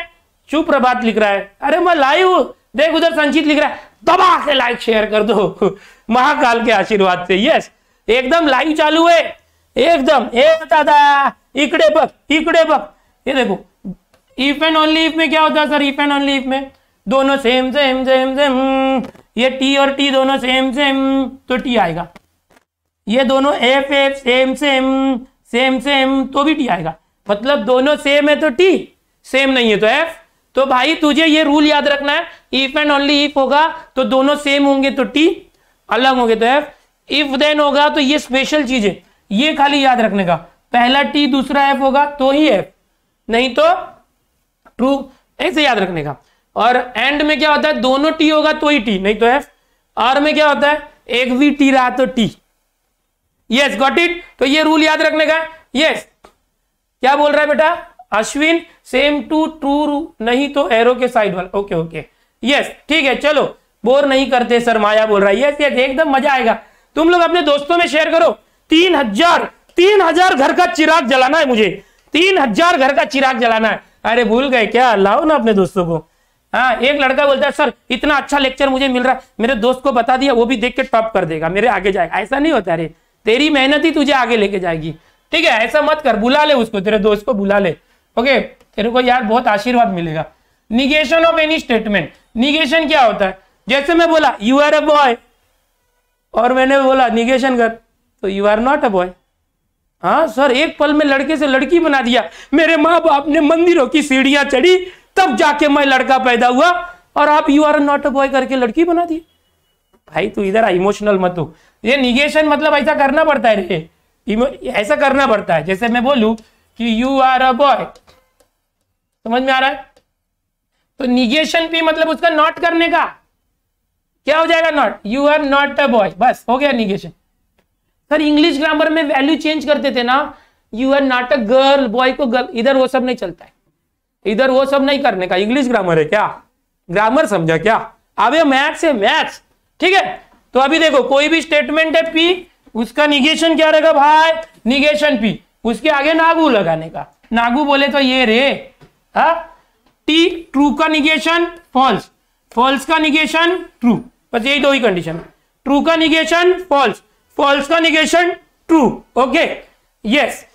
चुप प्रभात लिख रहा है अरे मैं लाइव देख उधर संचित लिख रहा है दबा से लाइक शेयर कर दो महाकाल के आशीर्वाद से यस एकदम लाइव चालू है एकदम एक दादा इकड़े पक इकड़े पक ये देखो इफ एंड ओनली इफ में क्या होता है sir if and only if में दोनों सेम सेम सेम सेम ये टी और टी दोनों सेम सेम तो टी आएगा ये दोनों F F same same same same तो भी टी आएगा मतलब दोनों सेम है तो टी सेम नहीं है तो एफ तो भाई तुझे ये रूल याद रखना है इफ एंड ओनली इफ होगा तो दोनों सेम होंगे तो टी अलग होंगे तो एफ इफ देन होगा तो ये स्पेशल चीज है ये खाली याद रखने का पहला टी दूसरा एफ होगा तो ही एफ नहीं तो ट्रू ऐसे याद रखने का और एंड में क्या होता है दोनों टी होगा तो ही टी नहीं तो एफ आर में क्या होता है एक भी टी रहा तो टी यस गॉट इट तो ये रूल याद रखने का यस yes. क्या बोल रहा है बेटा अश्विन सेम टू ट्रू नहीं तो एरो के साइड वाला ओके ओके यस ठीक है चलो बोर नहीं करते सर माया बोल रहा है यस यस एकदम मजा आएगा तुम लोग अपने दोस्तों में शेयर करो तीन हजार तीन हजार घर का चिराग जलाना है मुझे तीन हजार घर का चिराग जलाना है अरे भूल गए क्या लाओ ना अपने दोस्तों को हाँ एक लड़का बोलता है सर इतना अच्छा लेक्चर मुझे मिल रहा है मेरे दोस्त को बता दिया वो भी देख के टॉप कर देगा मेरे आगे जाएगा ऐसा नहीं होता अरे तेरी मेहनत ही तुझे आगे लेके जाएगी ठीक है ऐसा मत कर बुला ले उसको तेरे दोस्त को बुला ले ओके तेरे को यार बहुत आशीर्वाद मिलेगा negation of any statement negation क्या होता है जैसे मैं बोला यू आर अ बॉय और मैंने बोला निगेशन कर तो you are not a boy हाँ सर एक पल में लड़के से लड़की बना दिया मेरे माँ बाप ने मंदिरों की सीढ़ियां चढ़ी तब जाके मैं लड़का पैदा हुआ और आप you are not a boy करके लड़की बना दी भाई तू इधर इमोशनल मत हो ये निगेशन मतलब ऐसा करना पड़ता है रे ऐसा करना पड़ता है जैसे मैं बोलू कि यू आर अ बॉय समझ में आ रहा है तो निगेशन भी मतलब उसका नॉट करने का क्या हो जाएगा not you are not a boy बस हो गया निगेशन सर इंग्लिश ग्रामर में वैल्यू चेंज करते थे ना you are not a girl boy को गर्ल इधर वो सब नहीं चलता है इधर वो सब नहीं करने का इंग्लिश ग्रामर है क्या ग्रामर समझा क्या अब ये मैथ्स है मैथ्स ठीक है तो अभी देखो कोई भी स्टेटमेंट है पी उसका निगेशन क्या रहेगा भाई निगेशन पी उसके आगे नागू लगाने का नागू बोले तो ये रे हा टी ट्रू का निगेशन फॉल्स फॉल्स का निगेशन ट्रू बस यही दो ही कंडीशन ट्रू का निगेशन फॉल्स फॉल्स का negation true okay yes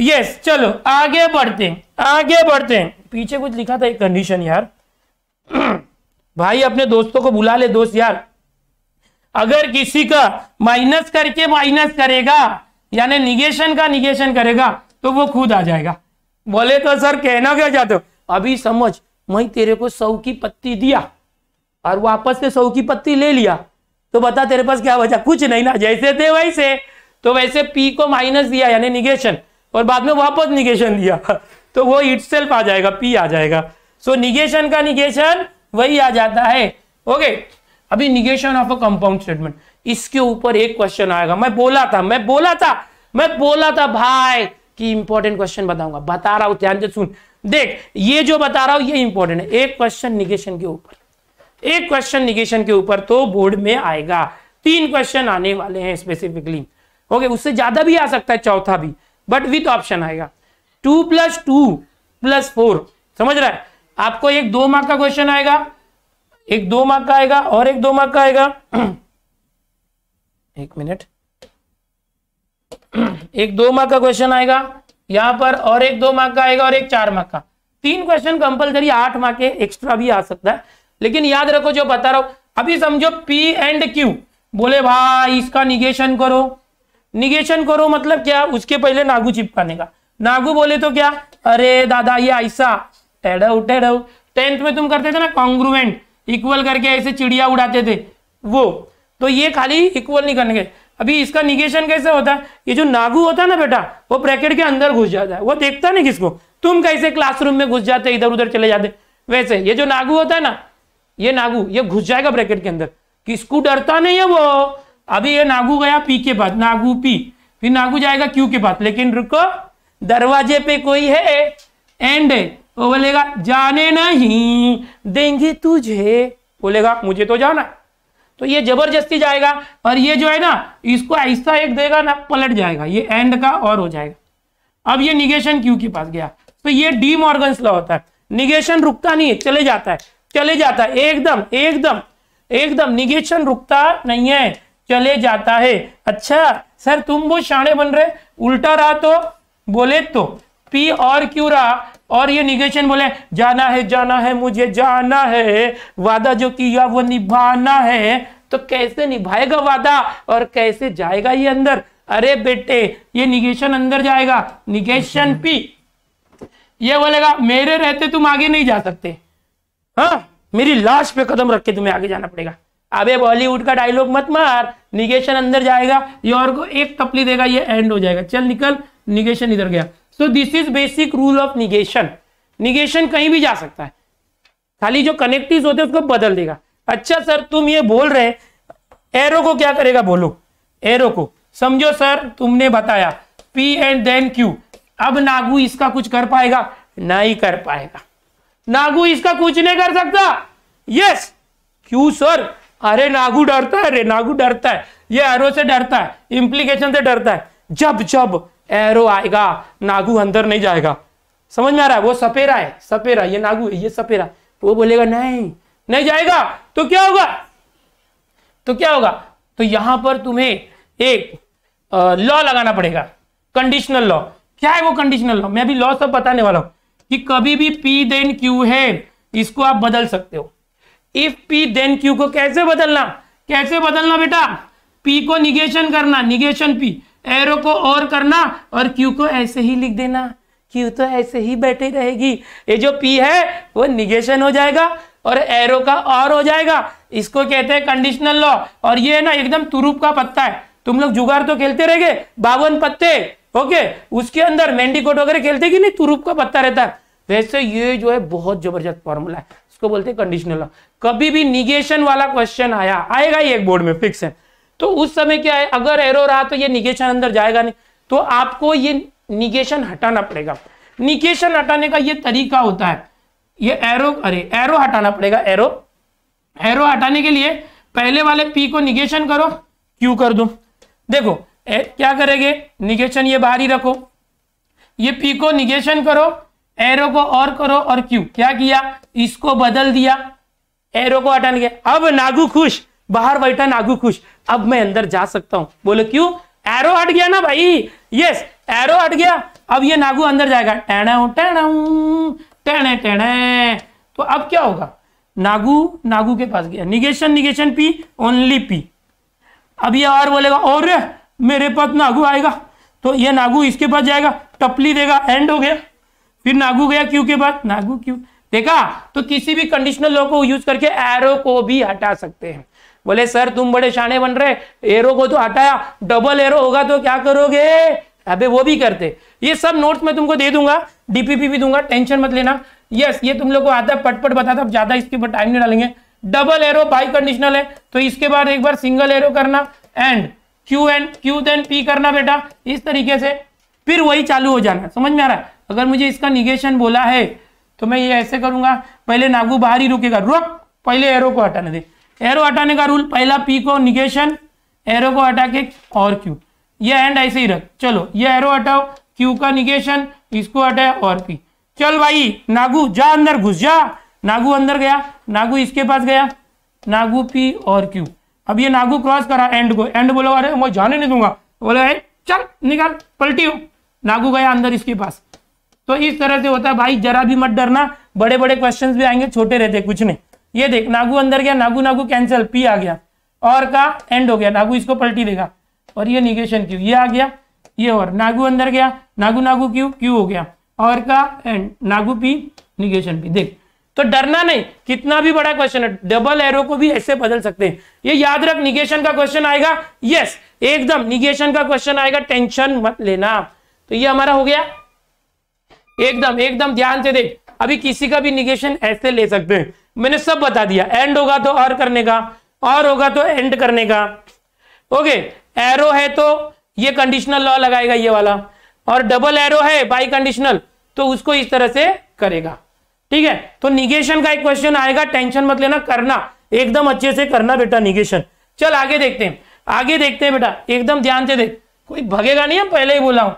yes चलो आगे बढ़ते आगे बढ़ते पीछे कुछ लिखा था एक कंडीशन यार भाई अपने दोस्तों को बुला ले दोस्त यार अगर किसी का माइनस करके माइनस करेगा यानी निगेशन का निगेशन करेगा तो वो खुद आ जाएगा बोले तो सर कहना क्या चाहते हो अभी समझ मैं तेरे को सौ की पत्ती दिया और वापस से सौ की पत्ती ले लिया तो बता तेरे पास क्या बचा कुछ नहीं ना जैसे थे वैसे तो वैसे पी को माइनस दिया यानी निगेशन और बाद में वापस निगेशन दिया तो वो इट आ जाएगा पी आ जाएगा सो so, निगेशन का निगेशन वही आ जाता है ओके okay. अभी negation of a compound statement इसके ऊपर एक क्वेश्चन आएगा मैं बोला था मैं बोला था मैं बोला था भाई कि इंपॉर्टेंट क्वेश्चन बताऊंगा बता रहा हूं ध्यान से सुन देख ये जो बता रहा हूं ये इंपॉर्टेंट है एक क्वेश्चन निगेशन के ऊपर एक क्वेश्चन निगेशन के ऊपर तो बोर्ड में आएगा तीन क्वेश्चन आने वाले हैं स्पेसिफिकली ओके उससे ज्यादा भी आ सकता है चौथा भी बट विथ ऑप्शन आएगा two plus two plus four समझ रहा है आपको एक दो मार्क का क्वेश्चन आएगा एक दो मार्क का आएगा और एक दो मार्क का आएगा एक मिनट एक दो मार्क का क्वेश्चन आएगा यहां पर और एक दो मार्क का आएगा और एक चार मार्क का तीन क्वेश्चन कंपलसरी आठ मार्क के एक्स्ट्रा भी आ सकता है लेकिन याद रखो जो बता रहा हूं अभी समझो पी एंड क्यू बोले भाई इसका निगेशन करो निगेशन करो मतलब क्या उसके पहले नागू चिपकाने का नागू बोले तो क्या अरे दादा ये ऐसा टेढ़ टेढ़ टेंथ में तुम करते थे ना कॉन्ग्रुवेंट इक्वल करके ऐसे चिड़िया उड़ाते थे वो तो ये खाली इक्वल नहीं करने के अभी इसका निगेशन कैसे होता है ये जो नागू होता है ना बेटा वो ब्रैकेट के अंदर घुस जाता है वो देखता नहीं किसको तुम कैसे क्लासरूम में घुस जाते इधर उधर चले जाते वैसे ये जो नागू होता है ना ये नागू ये घुस जाएगा ब्रैकेट के अंदर किसको डरता नहीं है वो अभी ये नागू गया पी के बाद नागू पी फिर नागू जाएगा क्यू के बाद लेकिन रुको दरवाजे पे कोई है एंड है वो बोलेगा जाने नहीं देंगे तुझे बोलेगा मुझे तो जाना तो ये जबरदस्ती जाएगा और ये जो है ना इसको ऐसा एक देगा ना पलट जाएगा ये एंड का और हो जाएगा अब ये निगेशन क्यू के पास गया तो ये डी मॉर्गन लॉ होता है निगेशन रुकता नहीं है चले जाता है चले जाता है एकदम एकदम एकदम निगेशन रुकता नहीं है चले जाता है अच्छा सर तुम वो शाणे बन रहे उल्टा रहा तो बोले तो पी और क्यू रहा और ये निगेशन बोले जाना है जाना है मुझे जाना है वादा जो किया वो निभाना है तो कैसे निभाएगा वादा और कैसे जाएगा ये अंदर अरे बेटे ये निगेशन अंदर जाएगा निगेशन हम्म। पी ये बोलेगा मेरे रहते तुम आगे नहीं जा सकते हाँ मेरी लाश पे कदम रख के तुम्हें आगे जाना पड़ेगा अबे बॉलीवुड का डायलॉग मत मार निगेशन अंदर जाएगा ये और को एक तपली देगा ये एंड हो जाएगा चल निकल निगेशन इधर गया so this is basic rule of negation negation कहीं भी जा सकता है खाली जो कनेक्टिव होते हैं उसको बदल देगा अच्छा सर तुम ये बोल रहे एरो को क्या करेगा बोलो एरो को समझो सर तुमने बताया पी एंड देन क्यू अब नागू इसका कुछ कर पाएगा नहीं कर पाएगा नागू इसका कुछ नहीं कर सकता यस क्यू सर अरे नागू डरता है अरे नागू डरता है ये एरो से डरता है इंप्लीकेशन से डरता है जब जब एरो आएगा नागू अंदर नहीं जाएगा समझ में आ रहा है वो सपेरा है सपेरा ये नागू है ये सपेरा वो बोलेगा नहीं नहीं जाएगा तो क्या होगा तो क्या होगा तो यहां पर तुम्हें एक लॉ लगाना पड़ेगा कंडीशनल लॉ क्या है वो कंडीशनल लॉ मैं भी लॉ सब बताने वाला हूं कि कभी भी पी देन क्यू है इसको आप बदल सकते हो इफ पी देन क्यू को कैसे बदलना कैसे बदलना बेटा पी को निगेशन करना निगेशन पी एरो को और करना और क्यू को ऐसे ही लिख देना क्यू तो ऐसे ही बैठे रहेगी ये जो पी है वो निगेशन हो जाएगा और एरो का और हो जाएगा इसको कहते हैं कंडीशनल लॉ और ये ना एकदम तुरूप का पत्ता है तुम लोग जुगाड़ तो खेलते रह गए बावन पत्ते ओके उसके अंदर मेंडिकोट वगैरह खेलते कि नहीं तुरुप का पत्ता रहता है वैसे ये जो है बहुत जबरदस्त फॉर्मूला है इसको बोलते हैं कंडीशनल लॉ कभी भी निगेशन वाला क्वेश्चन आया आएगा ही एक बोर्ड में फिक्स है तो उस समय क्या है अगर एरो रहा तो ये निगेशन अंदर जाएगा नहीं तो आपको ये निगेशन हटाना पड़ेगा निगेशन हटाने का ये तरीका होता है ये एरो अरे एरो हटाना पड़ेगा एरो एरो हटाने के लिए पहले वाले पी को निगेशन करो क्यू कर दो देखो ए, क्या करेंगे निगेशन ये बाहर ही रखो ये पी को निगेशन करो एरो को और करो और क्यू क्या किया इसको बदल दिया एरो को हटाने के अब नागू खुश बाहर बैठा नागू खुश अब मैं अंदर जा सकता हूं बोले क्यों एरो हट गया ना भाई यस एरो हट गया अब ये नागू अंदर जाएगा टैण टैण टैण टैण तो अब क्या होगा नागू नागू के पास गया negation negation P only P अब ये और बोलेगा और मेरे पास नागू आएगा तो ये नागू इसके पास जाएगा टपली देगा एंड हो गया फिर नागू गया क्यू के पास नागू क्यू देखा तो किसी भी कंडीशनल लॉ को यूज करके एरो को भी हटा सकते हैं बोले सर तुम बड़े शाने बन रहे एरो को तो हटाया डबल एरो होगा तो क्या करोगे अबे वो भी करते ये सब नोट्स मैं तुमको दे दूंगा डीपीपी भी दूंगा टेंशन मत लेना यस ये तुम लोग को आता है पटपट बताता ज्यादा इसके ऊपर टाइम नहीं डालेंगे डबल एरो बाई कंडीशनल है तो इसके बाद एक बार सिंगल एरो करना and Q and Q then P करना बेटा इस तरीके से फिर वही चालू हो जाना समझ में आ रहा है अगर मुझे इसका निगेशन बोला है तो मैं ये ऐसे करूंगा पहले नागू बाहर ही रुकेगा रुक पहले एरो को हटाने दे एरो हटाने का रूल पहला पी को निगेशन एरो को हटा के और क्यू ये एंड ऐसे ही रख चलो ये एरो हटाओ क्यू का निगेशन इसको हटाए और पी चल भाई नागू जा अंदर घुस जा नागू अंदर गया नागू इसके पास गया नागू पी और क्यू अब ये नागू क्रॉस करा एंड को एंड बोलो अरे मैं जाने नहीं दूंगा बोले भाई चल निकाल पलटी हो नागू गया अंदर इसके पास तो इस तरह से होता है भाई जरा भी मत डरना बड़े बड़े क्वेश्चंस भी आएंगे छोटे रहते कुछ नहीं ये देख नागू अंदर गया नागू नागू कैंसिल पी आ गया और का एंड हो गया नागू इसको पलटी देगा और ये निगेशन क्यू ये आ गया ये और नागू अंदर गया नागू नागू क्यू क्यू हो गया और का एंड नागू पी निगेशन पी देख तो डरना नहीं कितना भी बड़ा क्वेश्चन है डबल एरो को भी ऐसे बदल सकते हैं ये याद रख निगेशन का क्वेश्चन आएगा यस एकदम निगेशन का क्वेश्चन आएगा टेंशन मत लेना तो ये हमारा हो गया एकदम एकदम ध्यान से देख अभी किसी का भी निगेशन ऐसे ले सकते हैं मैंने सब बता दिया एंड होगा तो और करने का और होगा तो एंड करने का ओके एरो है तो ये कंडीशनल लॉ लगाएगा ये वाला और डबल एरो है बाई कंडीशनल तो उसको इस तरह से करेगा ठीक है तो निगेशन का एक क्वेश्चन आएगा टेंशन मत लेना करना एकदम अच्छे से करना बेटा निगेशन चल आगे देखते हैं आगे देखते हैं बेटा एकदम ध्यान से देख कोई भगेगा नहीं है पहले ही बोला हूं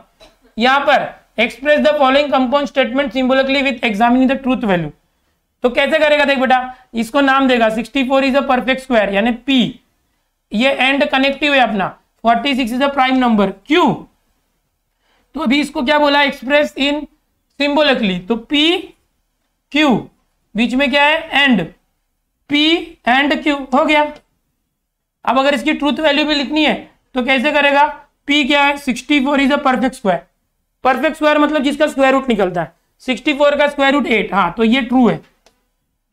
यहां पर express the following compound statement symbolically with examining the truth value तो कैसे करेगा देख बेटा इसको नाम देगा 64 इज अ परफेक्ट स्क्वायर यानी पी ये एंड कनेक्टिव है अपना 46 is a prime number Q तो अभी इसको क्या बोला एक्सप्रेस इन सिंबोलिकली तो पी क्यू बीच में क्या है एंड पी एंड क्यू हो गया अब अगर इसकी ट्रूथ वैल्यू भी लिखनी है तो कैसे करेगा पी क्या है 64 is a perfect square perfect square मतलब जिसका स्क्वायर रूट निकलता है 64 का स्क्वायर रूट 8 हाँ तो ये ट्रू है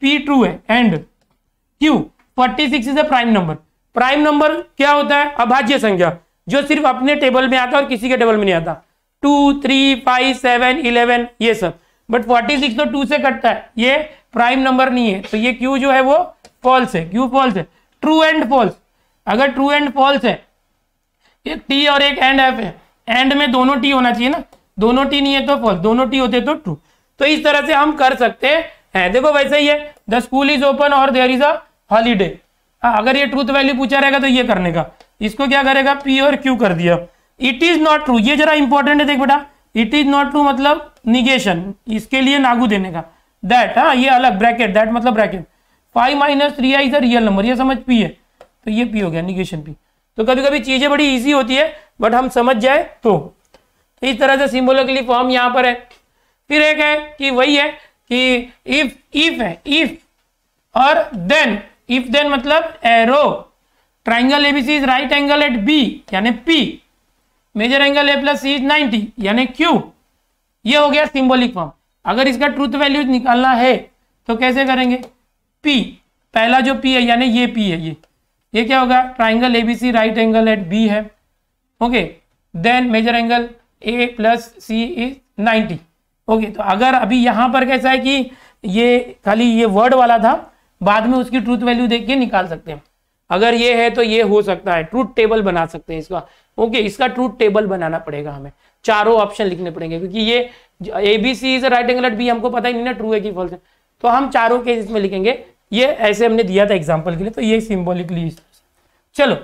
पी ट्रू है and Q forty six is a prime number prime number क्या होता है अभाज्य संख्या जो सिर्फ अपने टेबल में आता है और किसी के टेबल में नहीं आता two three five seven eleven ये सब बट फोर्टी सिक्स तो टू से कटता है ये प्राइम नंबर नहीं है तो ये क्यू जो है वो फॉल्स है क्यू फॉल्स है ट्रू एंड फॉल्स अगर ट्रू एंड फॉल्स है एक टी और एक एंड एफ है एंड में दोनों टी होना चाहिए ना दोनों टी नहीं है तो फॉल्स दोनों टी होते तो ट्रू तो इस तरह से हम कर सकते हैं है देखो वैसे ही है द स्कूल इज ओपन और देयर इज अ हॉलीडे अगर ये ट्रूथ वैल्यू पूछा रहेगा तो ये करने का इसको क्या करेगा पी और क्यू कर दिया इट इज नॉट ट्रू ये जरा इंपॉर्टेंट है देख बेटा इट इज नॉट ट्रू मतलब निगेशन इसके लिए नागू देने का दैट हाँ ये अलग ब्रैकेट दैट मतलब bracket five minus three is सर रियल नंबर ये समझ पी है तो ये पी हो गया निगेशन पी तो कभी कभी चीजें बड़ी ईजी होती है बट हम समझ जाए तो, तो इस तरह से सिम्बोलिकली फॉर्म यहाँ पर है फिर एक है कि वही है कि इफ इफ है इफ और देन इफ देन मतलब arrow triangle ABC is right angle at B यानी P measure angle A plus C is ninety यानी क्यू ये हो गया सिंबॉलिक फॉर्म अगर इसका ट्रूथ वैल्यू निकालना है तो कैसे करेंगे पी पहला जो पी है यानी ये पी है ये ये क्या होगा triangle A B C right angle at B है okay then measure angle A plus C is ninety okay तो अगर अभी यहां पर कैसा है कि ये खाली ये वर्ड वाला था बाद में उसकी ट्रूथ वैल्यू देख के निकाल सकते हैं अगर ये है तो ये हो सकता है ट्रूथ टेबल बना सकते हैं इसका ओके इसका ट्रूथ टेबल बनाना पड़ेगा हमें चारों ऑप्शन लिखने पड़ेंगे क्योंकि ये A B C is right angle B हमको पता ही नहीं ना ट्रू है कि फॉल्स है तो हम चारों के इसमें लिखेंगे ये ऐसे हमने दिया था एग्जाम्पल के लिए तो ये सिम्बोलिकली चलो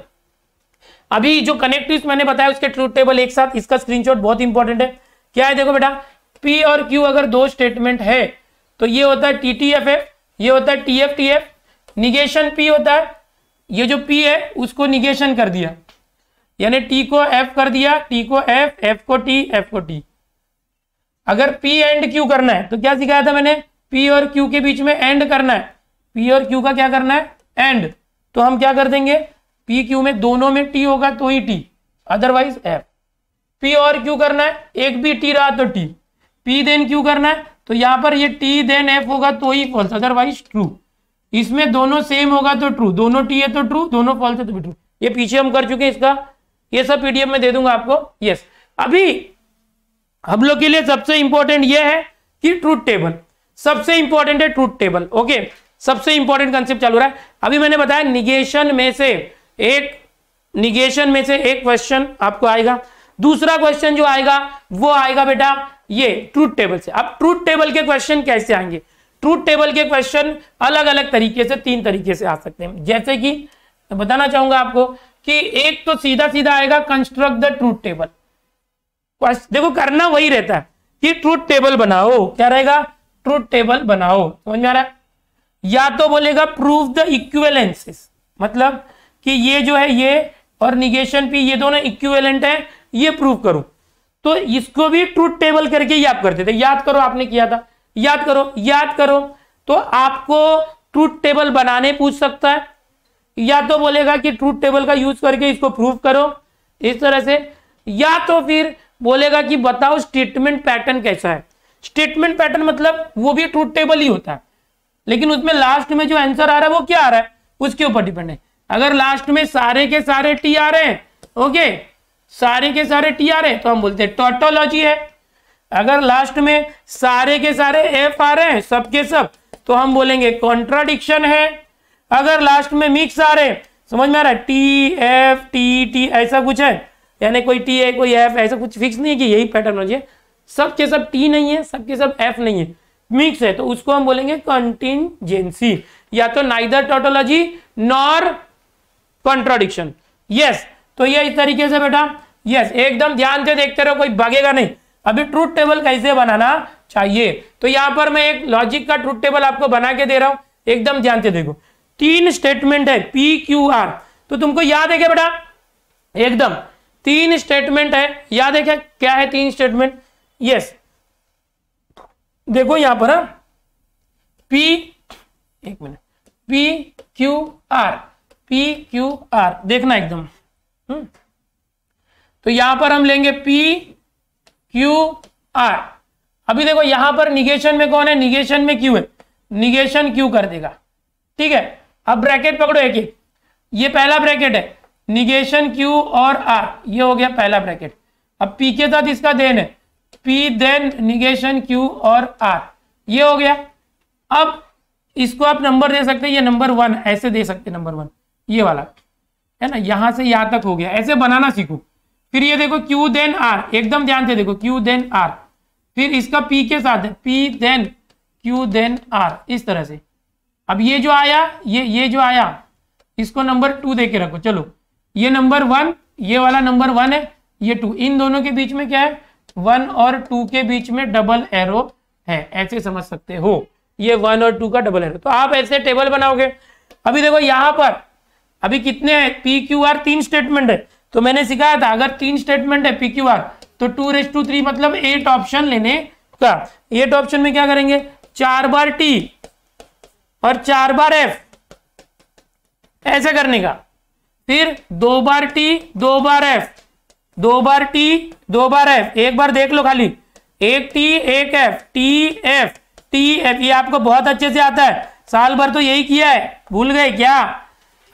अभी जो कनेक्टिव मैंने बताया उसके ट्रूथ टेबल एक साथ इसका स्क्रीनशॉट बहुत इंपॉर्टेंट है क्या है देखो बेटा पी और क्यू अगर दो स्टेटमेंट है तो ये होता है टी टी एफ एफ ये होता है T F T F negation P होता है ये जो पी है उसको निगेशन कर दिया यानी टी को एफ कर दिया टी को एफ एफ को टी एफ को टी अगर पी एंड क्यू करना है तो क्या सिखाया था मैंने पी और क्यू के बीच में एंड करना है पी और क्यू का क्या करना है एंड तो हम क्या कर देंगे पी क्यू में दोनों में टी होगा तो ही टी अदरवाइज एफ पी और क्यू करना है एक भी टी रहा तो टी पी देन क्यू करना है तो यहां पर ये टी देन एफ होगा तो ही फॉल्स अदरवाइज ट्रू इसमें दोनों सेम होगा तो ट्रू दोनों टी है तो ट्रू दोनों फॉल्स है तो भी ट्रू ये पीछे हम कर चुके हैं इसका ये सब पीडीएफ में दे दूंगा आपको यस अभी हम लोग के लिए सबसे इंपॉर्टेंट ये है कि ट्रूथ टेबल सबसे इंपॉर्टेंट है ट्रूथ टेबल ओके सबसे इंपॉर्टेंट कंसेप्ट चालू रहा है अभी मैंने बताया निगेशन में से एक निगेशन में से एक क्वेश्चन आपको आएगा दूसरा क्वेश्चन जो आएगा वो आएगा बेटा ये ट्रूथ टेबल से अब ट्रूथ टेबल के क्वेश्चन कैसे आएंगे ट्रूथ टेबल के क्वेश्चन अलग अलग तरीके से तीन तरीके से आ सकते हैं जैसे कि बताना चाहूंगा आपको कि एक तो सीधा सीधा आएगा कंस्ट्रक्ट द ट्रूथ टेबल देखो करना वही रहता है कि ट्रूथ टेबल बनाओ क्या रहेगा ट्रूथ टेबल बनाओ समझ में आ रहा है या तो बोलेगा प्रूव द इक्वेलेंसेस मतलब कि ये जो है ये और निगेशन पी ये दोनों इक्वेलेंट है ये प्रूव करो तो इसको भी ट्रूथ टेबल करके याद करते थे याद करो आपने किया था याद करो याद करो तो आपको ट्रूथ टेबल बनाने पूछ सकता है या तो बोलेगा कि ट्रूथ टेबल का यूज करके इसको प्रूफ करो इस तरह से या तो फिर बोलेगा कि बताओ स्टेटमेंट पैटर्न कैसा है स्टेटमेंट पैटर्न मतलब वो भी ट्रूथ टेबल ही होता है लेकिन उसमें लास्ट में जो आंसर आ रहा है वो क्या आ रहा है उसके ऊपर डिपेंड है अगर लास्ट में सारे के सारे टी आ रहे हैं ओके सारे के सारे टी रहे हैं तो हम बोलते हैं टोटोलॉजी है अगर लास्ट में सारे के सारे एफ आ रहे हैं सबके सब तो हम बोलेंगे कॉन्ट्राडिक्शन है अगर लास्ट में मिक्स आ रहे समझ में आ रहा है टी एफ टी टी ऐसा कुछ है यानी कोई टी है कोई एफ ऐसा कुछ फिक्स नहीं है कि यही पैटर्न हो जाए के सब टी नहीं है सबके सब एफ नहीं है मिक्स है तो उसको हम बोलेंगे कंटिजेंसी या तो neither tautology nor contradiction yes तो ये इस तरीके से बेटा यस एकदम ध्यान से देखते रहो कोई भागेगा नहीं अभी ट्रूथ टेबल कैसे बनाना चाहिए तो यहाँ पर मैं एक लॉजिक का ट्रूथ टेबल आपको बना के दे रहा हूँ एकदम ध्यान से देखो तीन स्टेटमेंट है पी क्यू आर तो तुमको याद है क्या बेटा एकदम तीन स्टेटमेंट है याद है क्या क्या है तीन स्टेटमेंट यस देखो यहां पर पी हाँ। एक minute P Q R P Q R देखना एकदम हम्म। तो यहां पर हम लेंगे पी क्यू आर अभी देखो यहां पर निगेशन में कौन है निगेशन में क्यू है निगेशन क्यू कर देगा ठीक है अब ब्रैकेट पकड़ो एक एक ये पहला ब्रैकेट है निगेशन क्यू और आर ये हो गया पहला ब्रैकेट अब पी के साथ इसका देन है पी देन निगेशन क्यू और आर ये हो गया अब इसको आप नंबर दे सकते हैं ये नंबर वन ऐसे दे सकते नंबर वन ये वाला है ना यहां से यहां तक हो गया ऐसे बनाना सीखो फिर ये देखो क्यू देन आर एकदम ध्यान से देखो क्यू देन आर फिर इसका पी के साथ P then Q then R इस तरह से अब ये जो आया ये ये जो आया इसको नंबर टू दे के रखो चलो ये नंबर वन ये वाला नंबर वन है ये टू इन दोनों के बीच में क्या है वन और टू के बीच में डबल एरो है ऐसे समझ सकते हो ये वन और टू का डबल एरो तो आप ऐसे टेबल बनाओगे अभी देखो यहां पर अभी कितने हैं पी क्यू आर तीन स्टेटमेंट है तो मैंने सिखाया था अगर तीन स्टेटमेंट है पी क्यू आर तो टू रेस टू थ्री मतलब एट ऑप्शन लेने का एट ऑप्शन में क्या करेंगे चार बार टी और चार बार एफ ऐसा करने का फिर दो बार टी दो बार एफ दो बार टी दो बार एफ एक बार देख लो खाली एक टी एक F T F T F ये आपको बहुत अच्छे से आता है साल भर तो यही किया है भूल गए क्या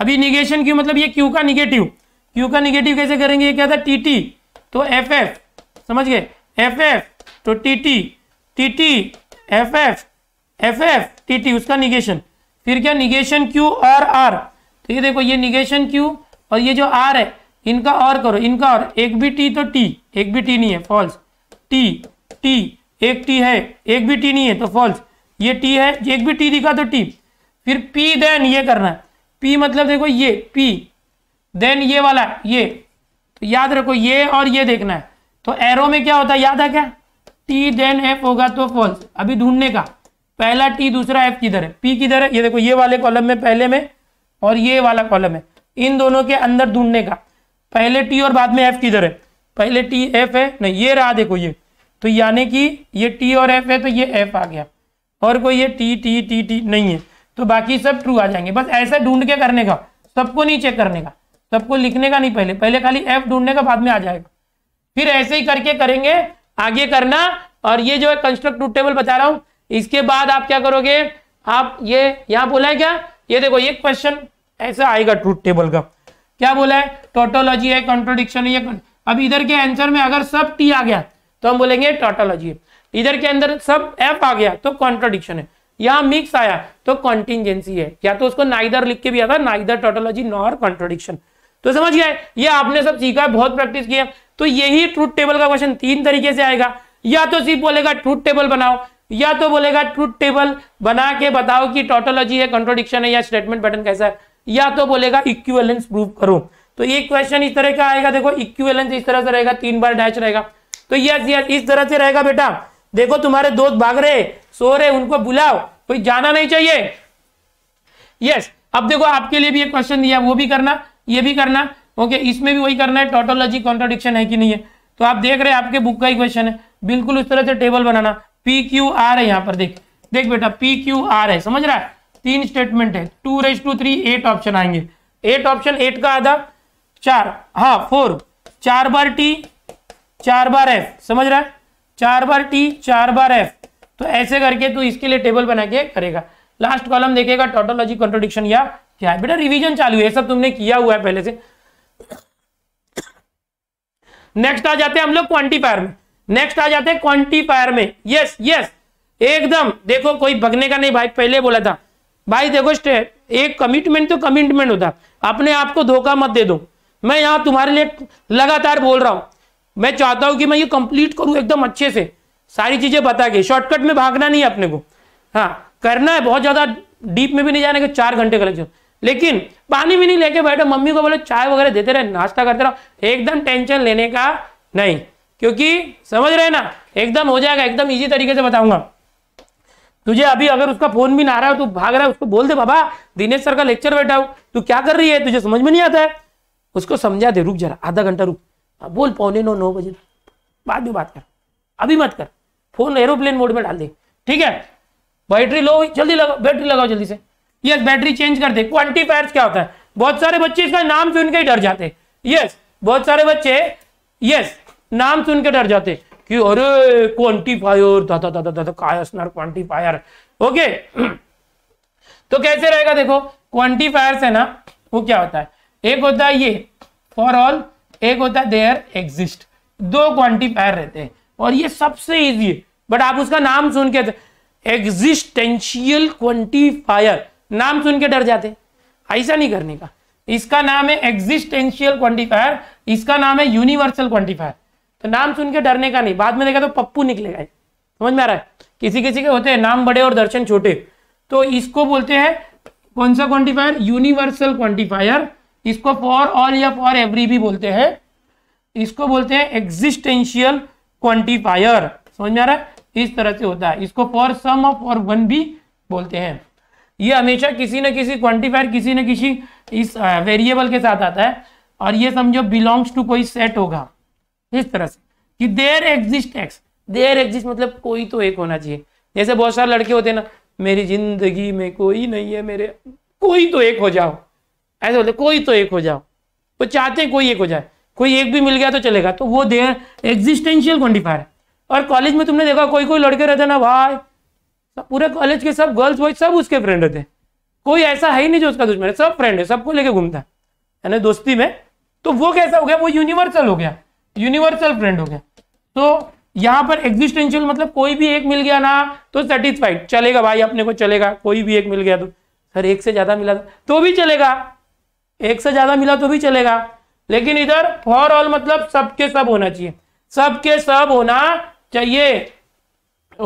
अभी निगेशन क्यू मतलब ये क्यू का निगेटिव क्यू का निगेटिव कैसे करेंगे ये क्या था टी टी तो एफ एफ समझ गए एफ एफ तो T T T T F F F F T T उसका निगेशन फिर क्या निगेशन क्यू और आर तो ये देखो ये निगेशन क्यू और ये जो आर है इनका और करो इनका और एक भी टी तो टी एक भी टी नहीं है फॉल्स टी टी एक टी है एक भी टी नहीं है तो फॉल्स ये टी है एक भी टी दिखा तो टी फिर पी देन ये करना है पी मतलब देखो ये पी देन ये वाला ये तो याद रखो ये और ये देखना है तो एरो में क्या होता है याद है क्या टी देन एफ होगा तो फॉल्स अभी ढूंढने का पहला टी दूसरा एफ किधर है पी किधर है ये देखो ये वाले कॉलम में पहले में और ये वाला कॉलम है इन दोनों के अंदर ढूंढने का पहले टी और बाद में एफ किधर है पहले टी एफ है नहीं ये रहा देखो ये तो यानी कि ये टी और एफ है तो ये एफ आ गया और कोई ये टी टी टी टी नहीं है तो बाकी सब ट्रू आ जाएंगे बस ऐसे ढूंढ के करने का सबको नहीं चेक करने का सबको लिखने का नहीं पहले पहले खाली एफ ढूंढने का बाद में आ जाएगा फिर ऐसे ही करके करेंगे आगे करना और ये जो है कंस्ट्रक्ट रूट टेबल बता रहा हूं इसके बाद आप क्या करोगे आप ये यहां बोला है क्या ये देखो ये क्वेश्चन ऐसा आएगा ट्रूथ टेबल का क्या बोला है टोटोलॉजी है कॉन्ट्रोडिक्शन है अब इधर के आंसर में अगर सब टी आ गया तो हम बोलेंगे टोटोलॉजी है इधर के अंदर सब एफ आ गया तो कॉन्ट्रोडिक्शन है यहां मिक्स आया तो कॉन्टिजेंसी है या तो उसको नाइदर लिख के भी आता नाइदर टोटोलॉजी नॉर कॉन्ट्रोडिक्शन तो समझ गया ये आपने सब सीखा है बहुत प्रैक्टिस किया तो यही ट्रूथ टेबल का क्वेश्चन तीन तरीके से आएगा या तो सिर्फ बोलेगा ट्रूथ टेबल बनाओ या तो बोलेगा ट्रूथ टेबल बना के बताओ कि टोटोलॉजी है कॉन्ट्रोडिक्शन है या स्टेटमेंट पैटर्न कैसा है या तो बोलेगा इक्वेलेंस प्रूव करो तो ये क्वेश्चन इस तरह का आएगा देखो इक्वेलेंस इस तरह से रहेगा तीन बार डैच रहेगा तो यस यस इस तरह से रहेगा बेटा देखो तुम्हारे दोस्त भाग रहे सो रहे उनको बुलाओ कोई जाना नहीं चाहिए यस अब देखो आपके लिए भी एक क्वेश्चन दिया वो भी करना ये भी करना ओके इसमें भी वही करना है टोटोलॉजी कॉन्ट्रोडिक्शन है कि नहीं है तो आप देख रहे हैं आपके बुक का ही क्वेश्चन है बिल्कुल उस तरह से टेबल बनाना पी क्यू आर है यहाँ पर देख देख बेटा पी क्यू आर है समझ रहा है तीन स्टेटमेंट है two raise to three eight option आएंगे एट ऑप्शन एट का आधा चार हाँ फोर चार बार टी चार बार एफ समझ रहा है चार बार टी चार बार एफ तो ऐसे करके तू इसके लिए टेबल बना के करेगा लास्ट कॉलम देखेगा टोटोलॉजी कॉन्ट्रोडिक्शन या क्या है बेटा रिविजन चालू है सब तुमने किया हुआ है पहले से नेक्स्ट आ जाते हैं हम लोग क्वांटिफायर में नेक्स्ट आ जाते हैं क्वांटिफायर में यस यस एकदम देखो कोई भगने का नहीं भाई पहले बोला था भाई देखो एक कमिटमेंट तो कमिटमेंट होता अपने आप को धोखा मत दे दो मैं यहां तुम्हारे लिए लगातार बोल रहा हूं मैं चाहता हूं कि मैं ये कंप्लीट करूं एकदम अच्छे से सारी चीजें बता के शॉर्टकट में भागना नहीं है अपने को हाँ करना है बहुत ज्यादा डीप में भी नहीं जाने के चार घंटे का लेक्चर लेकिन पानी भी नहीं लेके बैठो मम्मी को बोले चाय वगैरह देते रहे नाश्ता करते रहो एकदम टेंशन लेने का नहीं क्योंकि समझ रहे ना एकदम हो जाएगा एकदम इजी तरीके से बताऊंगा तुझे अभी अगर उसका फोन भी ना रहा है तू भाग रहा है उसको बोल दे बाबा दिनेश सर का लेक्चर बैठा हो तू क्या कर रही है तुझे समझ में नहीं आता है उसको समझा दे रुक जरा आधा घंटा रुक बोल पौने नौ नौ बजे बाद में बात कर अभी मत कर फोन एरोप्लेन मोड में डाल दे ठीक है बैटरी लो जल्दी लगाओ बैटरी लगाओ जल्दी से यस बैटरी चेंज कर दे क्वांटिफायर क्या होता है बहुत सारे बच्चे इसका नाम सुन के डर जाते यस बहुत सारे बच्चे यस नाम सुन के डर जाते कि अरे क्वांटिफायर दादा दादा दादा ओके तो कैसे रहेगा देखो क्वान्टीफायर है ना वो क्या होता है एक होता है ये फॉर ऑल एक होता है देयर एग्जिस्ट दो क्वांटिफायर रहते हैं और ये सबसे इजी है बट आप उसका नाम सुन के एग्जिस्टेंशियल क्वांटिफायर नाम सुन के डर जाते ऐसा नहीं करने का इसका नाम है एग्जिस्टेंशियल क्वांटिफायर इसका नाम है यूनिवर्सल क्वांटिफायर तो नाम सुन के डरने का नहीं बाद में देखा तो पप्पू निकलेगा समझ में आ रहा है किसी किसी के होते हैं नाम बड़े और दर्शन छोटे तो इसको बोलते हैं कौन सा क्वांटिफायर यूनिवर्सल क्वांटिफायर इसको फॉर ऑल या फॉर एवरी भी बोलते हैं इसको बोलते हैं एग्जिस्टेंशियल क्वांटिफायर समझ में आ रहा है इस तरह से होता है इसको फॉर सम ऑफ और वन भी बोलते हैं ये हमेशा किसी न किसी क्वांटिफायर किसी न किसी इस वेरिएबल के साथ आता है और ये समझो बिलोंग्स टू कोई सेट होगा इस तरह से कि there exist x there exist मतलब कोई तो एक होना चाहिए जैसे बहुत सारे लड़के होते हैं ना मेरी जिंदगी में कोई नहीं है मेरे कोई तो एक हो जाओ ऐसे बोलते कोई तो एक हो जाओ वो चाहते हैं कोई एक हो जाए कोई एक भी मिल गया तो चलेगा तो वो देयर एग्जिस्टेंशियल क्वांटिफायर है और कॉलेज में तुमने देखा कोई कोई लड़के रहते ना भाई पूरे कॉलेज के सब गर्ल्स बॉयज सब उसके फ्रेंड रहते कोई ऐसा है ही नहीं जो उसका दुश्मन है सब फ्रेंड है सबको लेके घूमता है ना दोस्ती में तो वो कैसा हो गया वो यूनिवर्सल हो गया यूनिवर्सल फ्रेंड हो गया तो यहाँ पर एग्जिस्टेंशियल मतलब कोई भी एक मिल गया ना तो सेटिस्फाइड चलेगा भाई अपने को चलेगा कोई भी एक मिल गया तो सर एक से ज़्यादा मिला तो-, तो भी चलेगा एक से ज़्यादा मिला तो भी चलेगा लेकिन इधर फॉर ऑल मतलब सबके सब होना चाहिए सबके सब होना चाहिए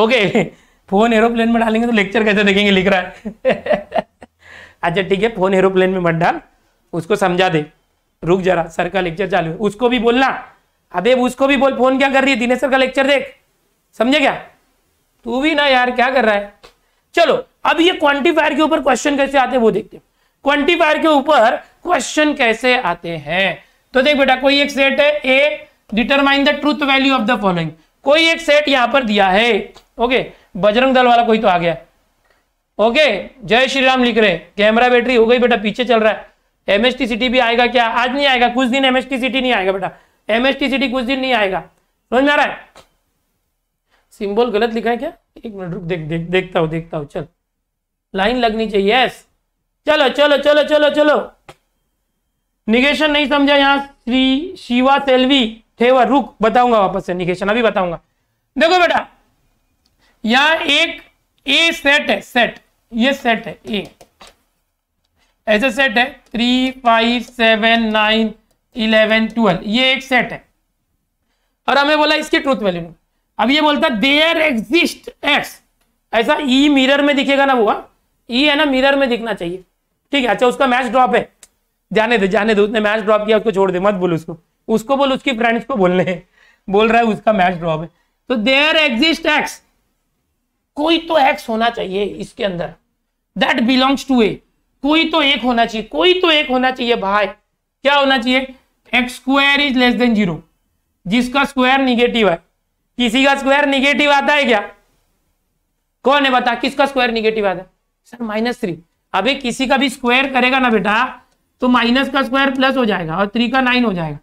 ओके फोन एरोप्लेन में डालेंगे तो लेक्चर कैसे देखेंगे लिख रहा है अच्छा ठीक है फोन एरोप्लेन में मत डाल उसको समझा दे रुक जरा सर का लेक्चर चालू है उसको भी बोलना अबे उसको भी बोल फोन क्या कर रही है दिनेश सर का लेक्चर देख समझे क्या तू भी ना यार क्या कर रहा है चलो अब ये क्वांटिफायर के ऊपर क्वेश्चन कैसे आते हैं वो देखते हैं क्वांटिफायर के ऊपर क्वेश्चन कैसे आते हैं तो देख बेटा कोई एक सेट है A determine the truth value of the following कोई एक सेट यहां पर दिया है ओके बजरंग दल वाला कोई तो आ गया ओके जय श्री राम लिख रहे कैमरा बैटरी हो गई बेटा पीछे चल रहा है एमएसटी सिटी भी आएगा क्या आज नहीं आएगा कुछ दिन एमएसटी सिटी नहीं आएगा बेटा एमएसटी सिटी कुछ दिन नहीं आएगा समझ में आ रहा है सिंबल गलत लिखा है क्या एक मिनट रुक देख, देख देखता हूं देखता हूं चल लाइन लगनी चाहिए यस चलो चलो चलो चलो चलो निगेशन नहीं समझा यहां श्री शिवा सेल्वी ठेवा रुक बताऊंगा वापस से निकेशन अभी बताऊंगा देखो बेटा यहां एक ए सेट है सेट ये सेट है ए ऐसे सेट है three five seven nine eleven twelve ये एक सेट है और हमें बोला इसकी ट्रूथ वैल्यू अब ये बोलता देयर एग्जिस्ट एक्स ऐसा ई e मिरर में दिखेगा ना वो ई हाँ? e है ना मिरर में दिखना चाहिए ठीक है अच्छा उसका मैच ड्रॉप है जाने दे जाने दे उसने मैच ड्रॉप किया उसको छोड़ दे मत बोलो उसको उसको बोल उसकी फ्रेंड्स को बोलने बोल रहा है उसका मैच ड्रॉप है तो देयर एग्जिस्ट एक्स कोई तो एक्स होना चाहिए इसके अंदर दैट बिलोंग्स टू ए कोई तो एक होना चाहिए कोई तो एक होना चाहिए भाई क्या होना चाहिए x square is less than zero जिसका स्क्वायर निगेटिव है किसी का स्क्वायर निगेटिव आता है क्या कौन है बता किसका स्क्वायर निगेटिव आता है सर माइनस थ्री अभी किसी का भी स्क्वायर करेगा ना बेटा तो माइनस का स्क्वायर प्लस हो जाएगा और थ्री का नाइन हो जाएगा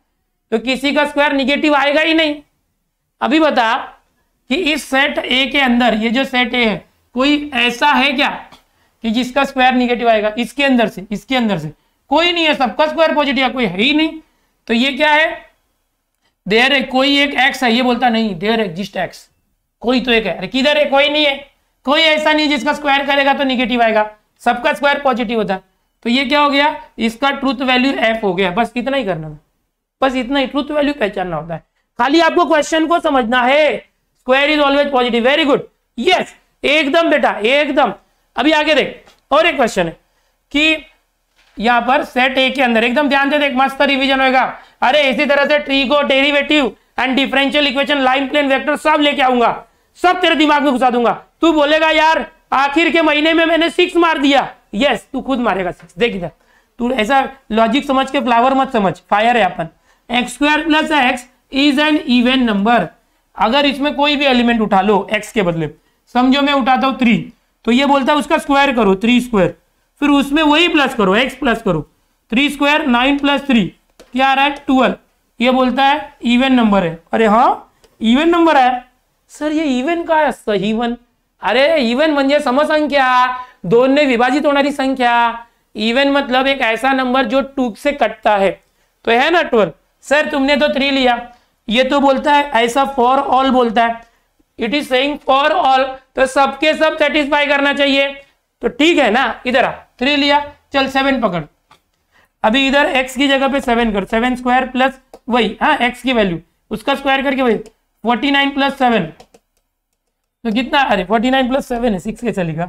तो किसी का स्क्वायर निगेटिव आएगा ही नहीं अभी बता कि इस सेट ए के अंदर ये जो सेट ए है कोई ऐसा है क्या कि जिसका स्क्वायर निगेटिव आएगा इसके अंदर से इसके अंदर से कोई नहीं है सबका स्क्वायर पॉजिटिव कोई है ही नहीं तो ये क्या है देर है कोई एक एक्स है ये बोलता नहीं देर एग्जिस्ट एक्स कोई तो एक है अरे किधर है कोई नहीं है कोई ऐसा नहीं जिसका स्क्वायर करेगा तो निगेटिव आएगा सबका स्क्वायर पॉजिटिव होता है तो ये क्या हो गया इसका ट्रूथ वैल्यू एफ हो गया बस इतना ही करना बस इतना ही ट्रूथ वैल्यू पहचानना होता है खाली आपको क्वेश्चन को समझना है square is always positive very good yes एकदम बेटा एकदम अभी आगे देख और एक क्वेश्चन है कि यहां पर सेट ए के अंदर एकदम ध्यान से देख मस्त रिवीजन होगा अरे इसी तरह से ट्री को derivative and differential equation line plane vector सब लेके आऊंगा सब तेरे दिमाग में घुसा दूंगा तू बोलेगा यार आखिर के महीने में मैंने सिक्स मार दिया यस तू खुद मारेगा सिक्स देख इधर तू ऐसा लॉजिक समझ के फ्लावर मत समझ फायर है अपन x square plus x is an even number अगर इसमें कोई भी एलिमेंट उठा लो एक्स के बदले समझो मैं उठाता हूं थ्री तो ये बोलता है उसका स्क्वायर करो थ्री स्क्वायर फिर उसमें वही प्लस करो एक्स प्लस करो three square nine plus three क्या आ रहा है ट्वेल्व ये बोलता है इवन नंबर है अरे हाँ इवन नंबर है सर ये इवन का है सही वन अरे इवन मन समसंख्या दोन ने विभाजित होणारी संख्या इवन मतलब एक ऐसा नंबर जो टू से कटता है तो है ना ट्वेल्व सर तुमने तो थ्री लिया ये तो बोलता है ऐसा फॉर ऑल बोलता है it is saying for all तो सबके सब सेटिस्फाई करना चाहिए तो ठीक है ना इधर आ थ्री लिया चल सेवन पकड़ अभी इधर एक्स की जगह पे सेवन कर सेवन स्क्वायर प्लस वही हाँ एक्स की वैल्यू उसका स्क्वायर करके वही फोर्टी नाइन प्लस सेवन तो कितना अरे फोर्टी नाइन प्लस सेवन है सिक्स के चलेगा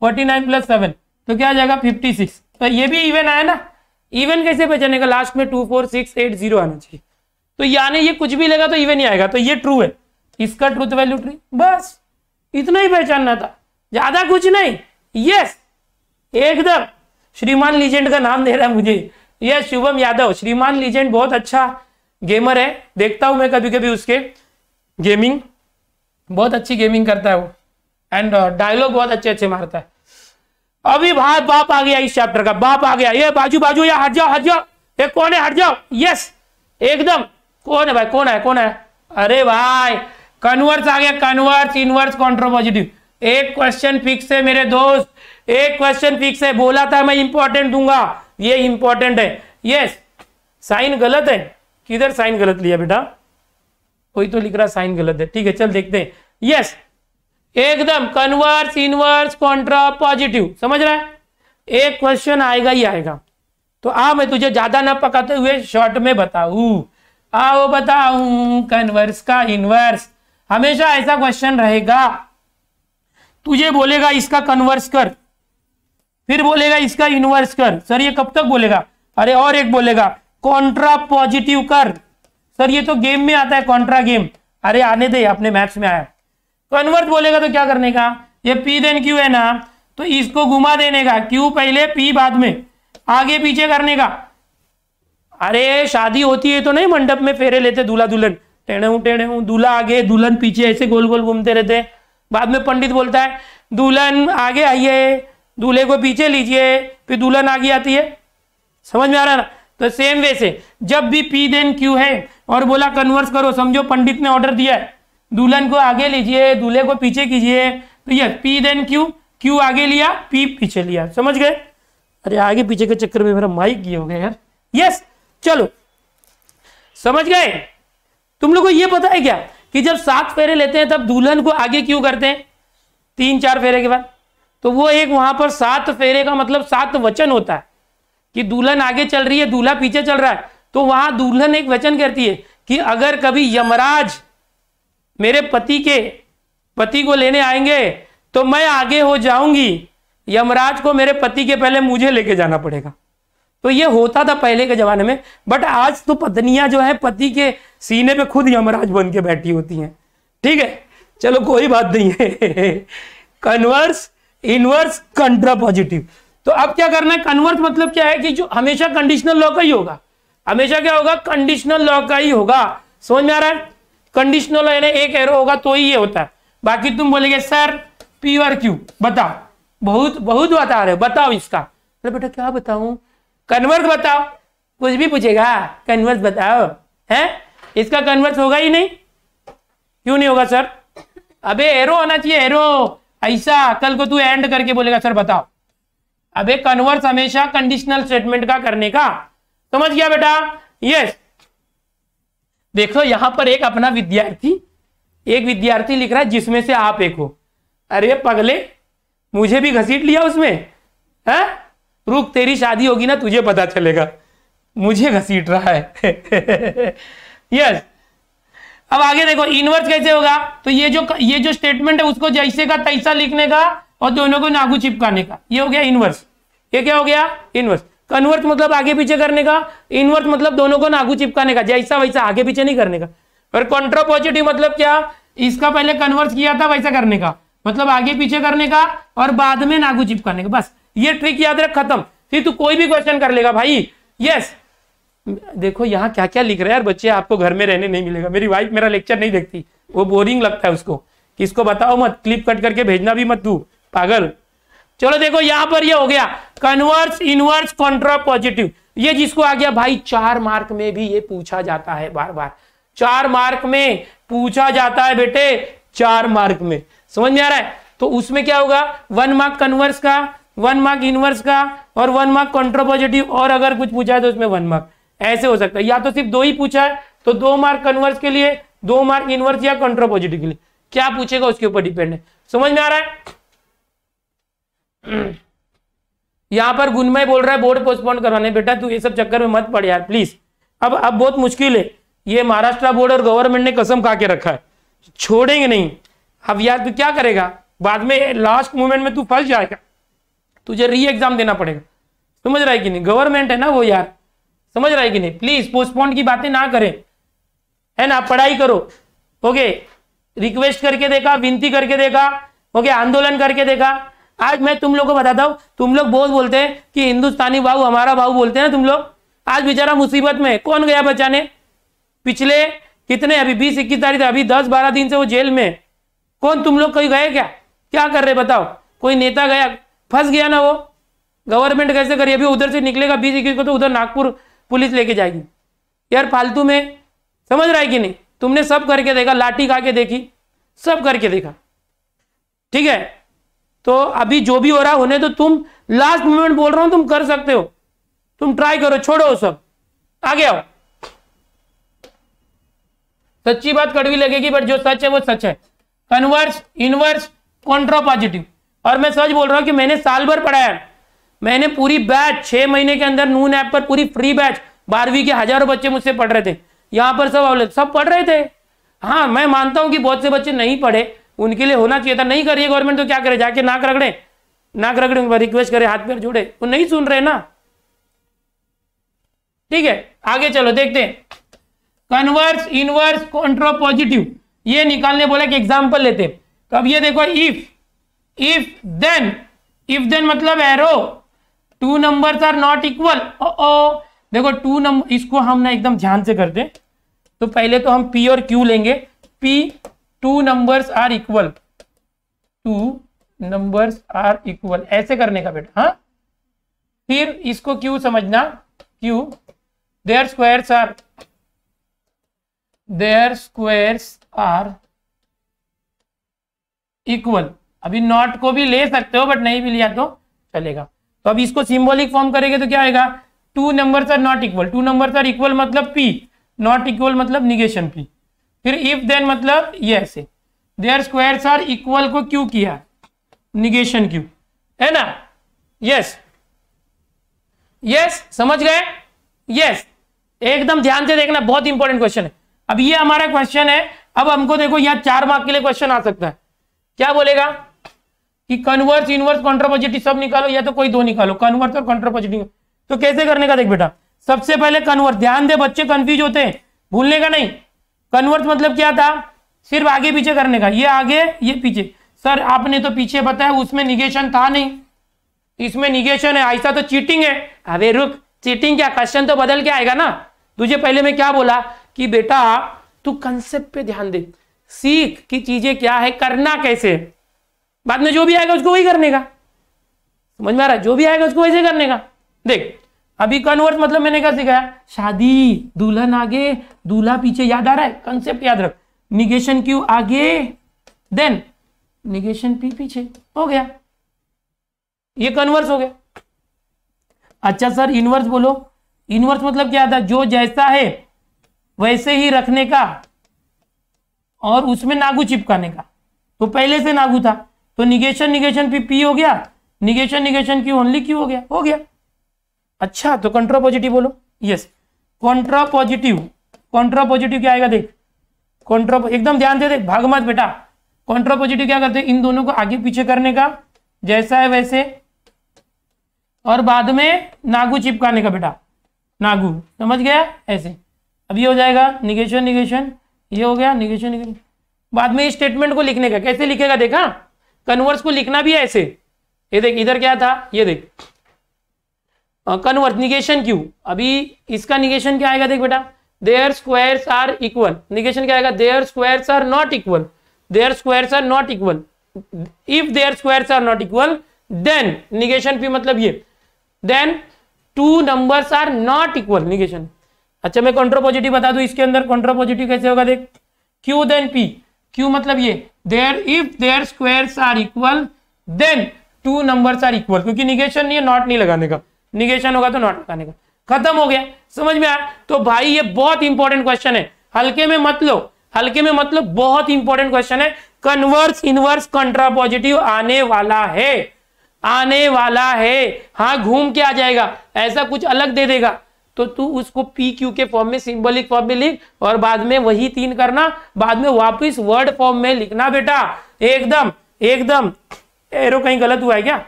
फोर्टी नाइन प्लस सेवन तो क्या आ जाएगा फिफ्टी सिक्स तो ये भी इवन आया ना इवन कैसे पहचानेगा लास्ट में two four six eight zero आना चाहिए तो यानी ये कुछ भी लेगा तो इवन ही आएगा तो ये ट्रू है इसका ट्रूथ वैल्यू ट्री बस इतना ही पहचानना था ज्यादा कुछ नहीं यस एकदम श्रीमान लीजेंड का नाम दे रहा है मुझे यस शुभम यादव श्रीमान लीजेंड बहुत अच्छा गेमर है देखता हूं मैं कभी कभी उसके गेमिंग बहुत अच्छी गेमिंग करता है वो एंड डायलॉग uh, बहुत अच्छे अच्छे मारता है अभी भाई बाप आ गया इस चैप्टर का बाप आ गया ये बाजू बाजू या हट जाओ हट जाओ ये कौन है हट जाओ यस एकदम कौन है भाई कौन है कौन है अरे भाई कन्वर्स आ गया कन्वर्स इनवर्स कॉन्ट्रोपॉजिटिव एक क्वेश्चन फिक्स है मेरे दोस्त एक क्वेश्चन फिक्स है बोला था मैं इंपॉर्टेंट दूंगा ये इंपॉर्टेंट है यस साइन गलत है किधर साइन गलत लिया बेटा कोई तो लिख रहा साइन गलत है ठीक है चल देखते हैं यस एकदम कन्वर्स इनवर्स कॉन्ट्रा पॉजिटिव समझ रहा है एक क्वेश्चन आएगा ही आएगा तो आ मैं तुझे ज्यादा ना पकाते हुए शॉर्ट में बताऊ आओ बताऊ कन्वर्स का इनवर्स हमेशा ऐसा क्वेश्चन रहेगा तुझे बोलेगा इसका कन्वर्स कर फिर बोलेगा इसका इनवर्स कर सर ये कब तक बोलेगा अरे और एक बोलेगा कॉन्ट्रा पॉजिटिव कर सर ये तो गेम में आता है कॉन्ट्रा गेम अरे आने दे अपने मैथ्स में आया कन्वर्ट बोलेगा तो क्या करने का ये पी देन क्यू है ना तो इसको घुमा देने का क्यू पहले पी बाद में आगे पीछे करने का अरे शादी होती है तो नहीं मंडप में फेरे लेते दूल्हा दुल्हन टेणे हूँ टेणे हूं दूल्हा आगे दुल्हन पीछे ऐसे गोल गोल घूमते रहते बाद में पंडित बोलता है दुल्हन आगे आइए दूल्हे को पीछे लीजिए फिर दुल्हन आगे आती है समझ में आ रहा ना तो सेम वे से जब भी पी देन क्यू है और बोला कन्वर्स करो समझो पंडित ने ऑर्डर दिया है दुल्हन को आगे लीजिए दूल्हे को पीछे कीजिए तो yes P then Q Q आगे लिया पी पीछे लिया समझ गए अरे आगे पीछे के चक्कर में मेरा माइक ये हो गया यार यस चलो समझ गए तुम लोग को ये पता है क्या कि जब सात फेरे लेते हैं तब दुल्हन को आगे क्यों करते हैं तीन चार फेरे के बाद तो वो एक वहां पर सात फेरे का मतलब सात वचन होता है कि दुल्हन आगे चल रही है दूल्हा पीछे चल रहा है तो वहां दुल्हन एक वचन करती है कि अगर कभी यमराज मेरे पति के पति को लेने आएंगे तो मैं आगे हो जाऊंगी यमराज को मेरे पति के पहले मुझे लेके जाना पड़ेगा तो ये होता था पहले के जमाने में बट आज तो पत्नियां जो है पति के सीने पे खुद यमराज बन के बैठी होती हैं ठीक है चलो कोई बात नहीं है कन्वर्स इनवर्स कंट्रा पॉजिटिव तो अब क्या करना है कन्वर्स मतलब क्या है कि जो हमेशा कंडीशनल लॉ का ही होगा हमेशा क्या होगा कंडीशनल लॉ का ही होगा समझ में आ रहा है कंडीशनल ना एक एरो होगा तो ही ये होता है बाकी तुम बोलेगे सर पी और क्यू बताओ बहुत बहुत बता रहे बताओ इसका अरे बेटा क्या बताऊं कन्वर्स बताओ कुछ भी पूछेगा कन्वर्स बताओ है इसका कन्वर्स होगा ही नहीं क्यों नहीं होगा सर अबे एरो होना चाहिए एरो ऐसा कल को तू एंड करके बोलेगा सर बताओ अबे कन्वर्स हमेशा कंडीशनल स्टेटमेंट का करने का समझ गया बेटा यस देखो यहां पर एक अपना विद्यार्थी एक विद्यार्थी लिख रहा है जिसमें से आप एक हो अरे पगले मुझे भी घसीट लिया उसमें है रुक तेरी शादी होगी ना तुझे पता चलेगा मुझे घसीट रहा है यस अब आगे देखो इनवर्स कैसे होगा तो ये जो ये जो स्टेटमेंट है उसको जैसे का तैसा लिखने का और दोनों को नागू चिपकाने का ये हो गया इनवर्स ये क्या हो गया इनवर्स कन्वर्ट मतलब आगे पीछे करने का इनवर्ट मतलब दोनों को नागू चिपकाने का जैसा वैसा आगे पीछे नहीं करने का और कॉन्ट्रा पॉजिटिव मतलब क्या इसका पहले कन्वर्ट किया था वैसा करने का मतलब आगे पीछे करने का और बाद में नागू चिपकाने का बस ये ट्रिक याद रख खत्म फिर तू कोई भी क्वेश्चन कर लेगा भाई यस देखो यहाँ क्या क्या लिख रहे हैं यार बच्चे आपको घर में रहने नहीं मिलेगा मेरी वाइफ मेरा लेक्चर नहीं देखती वो बोरिंग लगता है उसको किसको बताओ मत क्लिप कट करके भेजना भी मत तू पागल चलो देखो यहां पर ये यह हो गया कन्वर्स इनवर्स कॉन्ट्रा पॉजिटिव ये जिसको आ गया भाई चार मार्क में भी ये पूछा जाता है बार बार चार मार्क में पूछा जाता है बेटे चार मार्क में समझ में आ रहा है तो उसमें क्या होगा वन मार्क कन्वर्स का वन मार्क इनवर्स का और वन मार्क कॉन्ट्रोपॉजिटिव और अगर कुछ पूछा है तो उसमें वन मार्क ऐसे हो सकता है या तो सिर्फ दो ही पूछा है तो दो मार्क कन्वर्स के लिए दो मार्क इनवर्स या कॉन्ट्रोपोजिटिव के लिए क्या पूछेगा उसके ऊपर डिपेंड है समझ में आ रहा है यहां पर गुनमय बोल रहा है बोर्ड पोस्टपोन करवाने बेटा तू ये सब चक्कर में मत पड़ यार प्लीज अब अब बहुत मुश्किल है ये महाराष्ट्र बोर्ड और गवर्नमेंट ने कसम खा के रखा है छोड़ेंगे नहीं अब यार तू क्या करेगा बाद में लास्ट मोमेंट में तू फंस जाएगा तुझे री एग्जाम देना पड़ेगा समझ रहा है कि नहीं गवर्नमेंट है ना वो यार समझ रहा है कि नहीं प्लीज पोस्टपोन की बातें ना करें है ना पढ़ाई करो ओके रिक्वेस्ट करके देखा विनती करके देखा ओके आंदोलन करके देखा आज मैं तुम लोग को बताता हूँ तुम लोग बहुत बोलते हैं कि हिंदुस्तानी भाव हमारा भाव बोलते हैं तुम लोग आज बेचारा मुसीबत में कौन गया बचाने पिछले कितने अभी बीस इक्कीस तारीख अभी दस बारह दिन से वो जेल में कौन तुम लोग कहीं गए क्या क्या कर रहे बताओ कोई नेता गया फंस गया ना वो गवर्नमेंट कैसे करिए अभी उधर से निकलेगा बीस इक्कीस को तो उधर नागपुर पुलिस लेके जाएगी यार फालतू में समझ रहा है कि नहीं तुमने सब करके देखा लाठी खा के देखी सब करके देखा ठीक है तो अभी जो भी हो रहा है होने तो तुम लास्ट मोमेंट बोल रहा हूं तुम कर सकते हो तुम ट्राई करो छोड़ो सब आगे आओ सच्ची बात कड़वी लगेगी बट जो सच है वो सच है कन्वर्स इनवर्स कॉन्ट्रा पॉजिटिव और मैं सच बोल रहा हूं कि मैंने साल भर पढ़ाया मैंने पूरी बैच छह महीने के अंदर नून ऐप पर पूरी फ्री बैच बारहवीं के हजारों बच्चे मुझसे पढ़ रहे थे यहां पर सब सब पढ़ रहे थे हाँ मैं मानता हूं कि बहुत से बच्चे नहीं पढ़े उनके लिए होना चाहिए था नहीं करिए गवर्नमेंट तो क्या करे जाके नाक रगड़े नाक रगड़े उन पर रिक्वेस्ट करे हाथ पैर जुड़े वो नहीं सुन रहे ना ठीक है आगे चलो देखते हैं कन्वर्स इनवर्स कॉन्ट्रो पॉजिटिव ये निकालने बोला कि एग्जाम्पल लेते हैं तो अब ये देखो if if then if then मतलब arrow two number are not equal ओ देखो टू नंबर इसको हम ना एकदम ध्यान से करते तो पहले तो हम पी और क्यू लेंगे P two numbers are equal two numbers are equal ऐसे करने का बेटा हाँ फिर इसको क्यू समझना Q their squares are their squares are equal अभी नॉट को भी ले सकते हो बट नहीं भी लिया तो चलेगा तो अब इसको सिंबॉलिक फॉर्म करेंगे तो क्या होगा two numbers are not equal two numbers are equal मतलब पी नॉट इक्वल मतलब निगेशन पी फिर इफ देन मतलब ये ऐसे देयर स्क्वायर्स आर इक्वल को क्यों किया निगेशन क्यू है ना यस यस समझ गए यस एकदम ध्यान से देखना बहुत इंपॉर्टेंट क्वेश्चन है अब ये हमारा क्वेश्चन है अब हमको देखो यहां चार मार्क के लिए क्वेश्चन आ सकता है क्या बोलेगा कि कन्वर्स इनवर्स कॉन्ट्रोपोजिटिव सब निकालो या तो कोई दो निकालो कन्वर्स और कॉन्ट्रोपोजिटिव तो कैसे करने का देख बेटा सबसे पहले कन्वर्स ध्यान दे बच्चे कंफ्यूज होते हैं भूलने का नहीं कन्वर्स मतलब क्या था सिर्फ आगे पीछे करने का ये आगे ये पीछे सर आपने तो पीछे बताया उसमें निगेशन था नहीं इसमें निगेशन है ऐसा तो चीटिंग है अरे रुक चीटिंग क्या क्वेश्चन तो बदल के आएगा ना तुझे पहले मैं क्या बोला कि बेटा तू कंसेप्ट पे ध्यान दे सीख की चीजें क्या है करना कैसे बाद में जो भी आएगा उसको वही करने का समझ में आ रहा है जो भी आएगा उसको वैसे करने का देख अभी कन्वर्ट मतलब मैंने क्या सिखाया शादी दुल्हन आगे दूल्हा पीछे याद आ रहा है कंसेप्ट याद रख निगेशन क्यू आगे देन निगेशन पी पीछे हो गया ये कन्वर्स हो गया अच्छा सर इनवर्स बोलो इनवर्स मतलब क्या था जो जैसा है वैसे ही रखने का और उसमें नागू चिपकाने का तो पहले से नागू था तो निगेशन निगेशन पी पी हो गया negation negation Q only Q हो गया हो गया अच्छा तो कंट्रा पॉजिटिव बोलो yes contrapositive contrapositive क्या आएगा देख कॉन्ट्रा एकदम ध्यान दे देख भाग मत बेटा कॉन्ट्रा पॉजिटिव क्या करते हैं इन दोनों को आगे पीछे करने का जैसा है वैसे और बाद में नागू चिपकाने का बेटा नागू समझ गया ऐसे अब ये हो जाएगा निगेशन निगेशन ये हो गया निगेशन निगेशन बाद में स्टेटमेंट को लिखने का कैसे लिखेगा देखा हाँ? कन्वर्स को लिखना भी है ऐसे ये देख इधर क्या था ये देख कन्वर्स निगेशन क्यू अभी इसका निगेशन क्या आएगा देख बेटा their squares are equal negation क्या आएगा their squares are not equal their squares are not equal if their squares are not equal then negation P मतलब ये then two numbers are not equal negation अच्छा मैं कॉन्ट्रोपोजिटिव बता दू इसके अंदर कॉन्ट्रोपोजिटिव कैसे होगा देख क्यू देन पी क्यू मतलब ये their if their squares are equal then two numbers are equal क्योंकि निगेशन ये नॉट नहीं लगाने का निगेशन होगा तो नॉट लगाने का खत्म हो गया समझ में आया तो भाई ये बहुत इंपॉर्टेंट क्वेश्चन है हल्के में मत लो हल्के में मतलब बहुत इंपॉर्टेंट क्वेश्चन है कन्वर्स इनवर्स कंट्रा पॉजिटिव आने वाला है आने वाला है हाँ घूम के आ जाएगा ऐसा कुछ अलग दे देगा तो तू उसको पी क्यू के फॉर्म में सिंबॉलिक फॉर्म में लिख और बाद में वही तीन करना बाद में वापस वर्ड फॉर्म में लिखना बेटा एकदम एकदम एरो कहीं गलत हुआ है क्या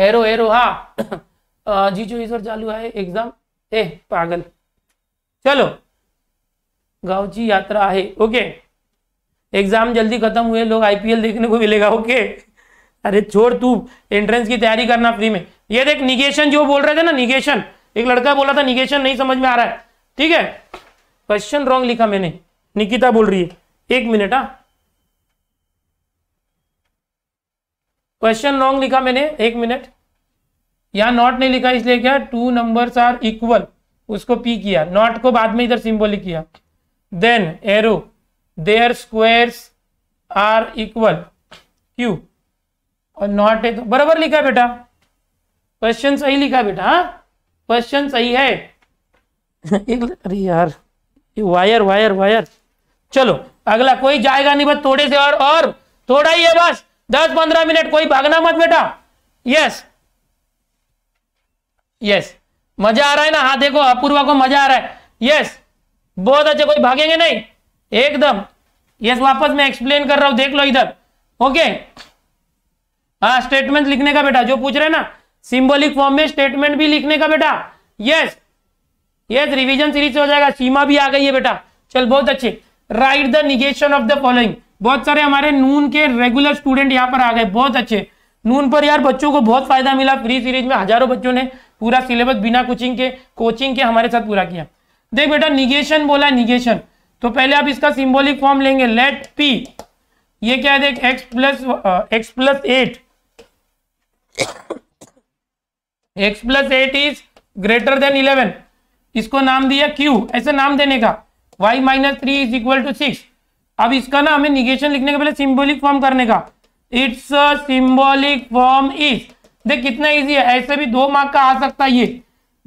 एरो एरो हा जी इस बार चालू है एग्जाम ए पागल चलो की यात्रा है ओके एग्जाम जल्दी खत्म हुए लोग आईपीएल देखने को मिलेगा ओके अरे छोड़ तू एंट्रेंस की तैयारी करना फ्री में ये देख निगेशन जो बोल रहे थे ना निगेशन एक लड़का बोला था निगेशन नहीं समझ में आ रहा है ठीक है क्वेश्चन रॉन्ग लिखा मैंने निकिता बोल रही है एक मिनट हाँ क्वेश्चन लॉन्ग लिखा मैंने एक मिनट यहां नॉट नहीं लिखा इसलिए क्या टू नंबर्स आर इक्वल उसको पी किया नॉट को बाद में इधर सिंबॉलिक किया then arrow their squares are equal Q और नॉट है तो बराबर लिखा बेटा क्वेश्चन सही लिखा बेटा हाँ क्वेश्चन सही है एक अरे यार ये वायर वायर वायर चलो अगला कोई जाएगा नहीं बस थोड़े से और और थोड़ा ही है बस दस पंद्रह मिनट कोई भागना मत बेटा यस यस मजा आ रहा है ना हाँ देखो अपूर्वा को मजा आ रहा है यस बहुत अच्छा कोई भागेंगे नहीं एकदम यस वापस मैं एक्सप्लेन कर रहा हूं देख लो इधर ओके हाँ स्टेटमेंट लिखने का बेटा जो पूछ रहे ना सिंबॉलिक फॉर्म में स्टेटमेंट भी लिखने का बेटा यस यस रिवीजन सीरीज हो जाएगा सीमा भी आ गई है बेटा चल बहुत अच्छे write the negation of the following बहुत सारे हमारे नून के रेगुलर स्टूडेंट यहाँ पर आ गए बहुत अच्छे नून पर यार बच्चों को बहुत फायदा मिला फ्री सीरीज में हजारों बच्चों ने पूरा सिलेबस बिना कोचिंग के कोचिंग के हमारे साथ पूरा किया देख बेटा निगेशन बोला निगेशन तो पहले आप इसका सिंबॉलिक फॉर्म लेंगे लेट पी ये क्या है देख X plus X plus eight X plus eight is greater than eleven इसको नाम दिया क्यू ऐसे नाम देने का Y minus three is equal to six अब इसका ना हमें निगेशन लिखने के पहले सिंबॉलिक फॉर्म करने का इट्स सिंबॉलिक फॉर्म इज देख कितना इजी है ऐसे भी दो मार्क का आ सकता है ये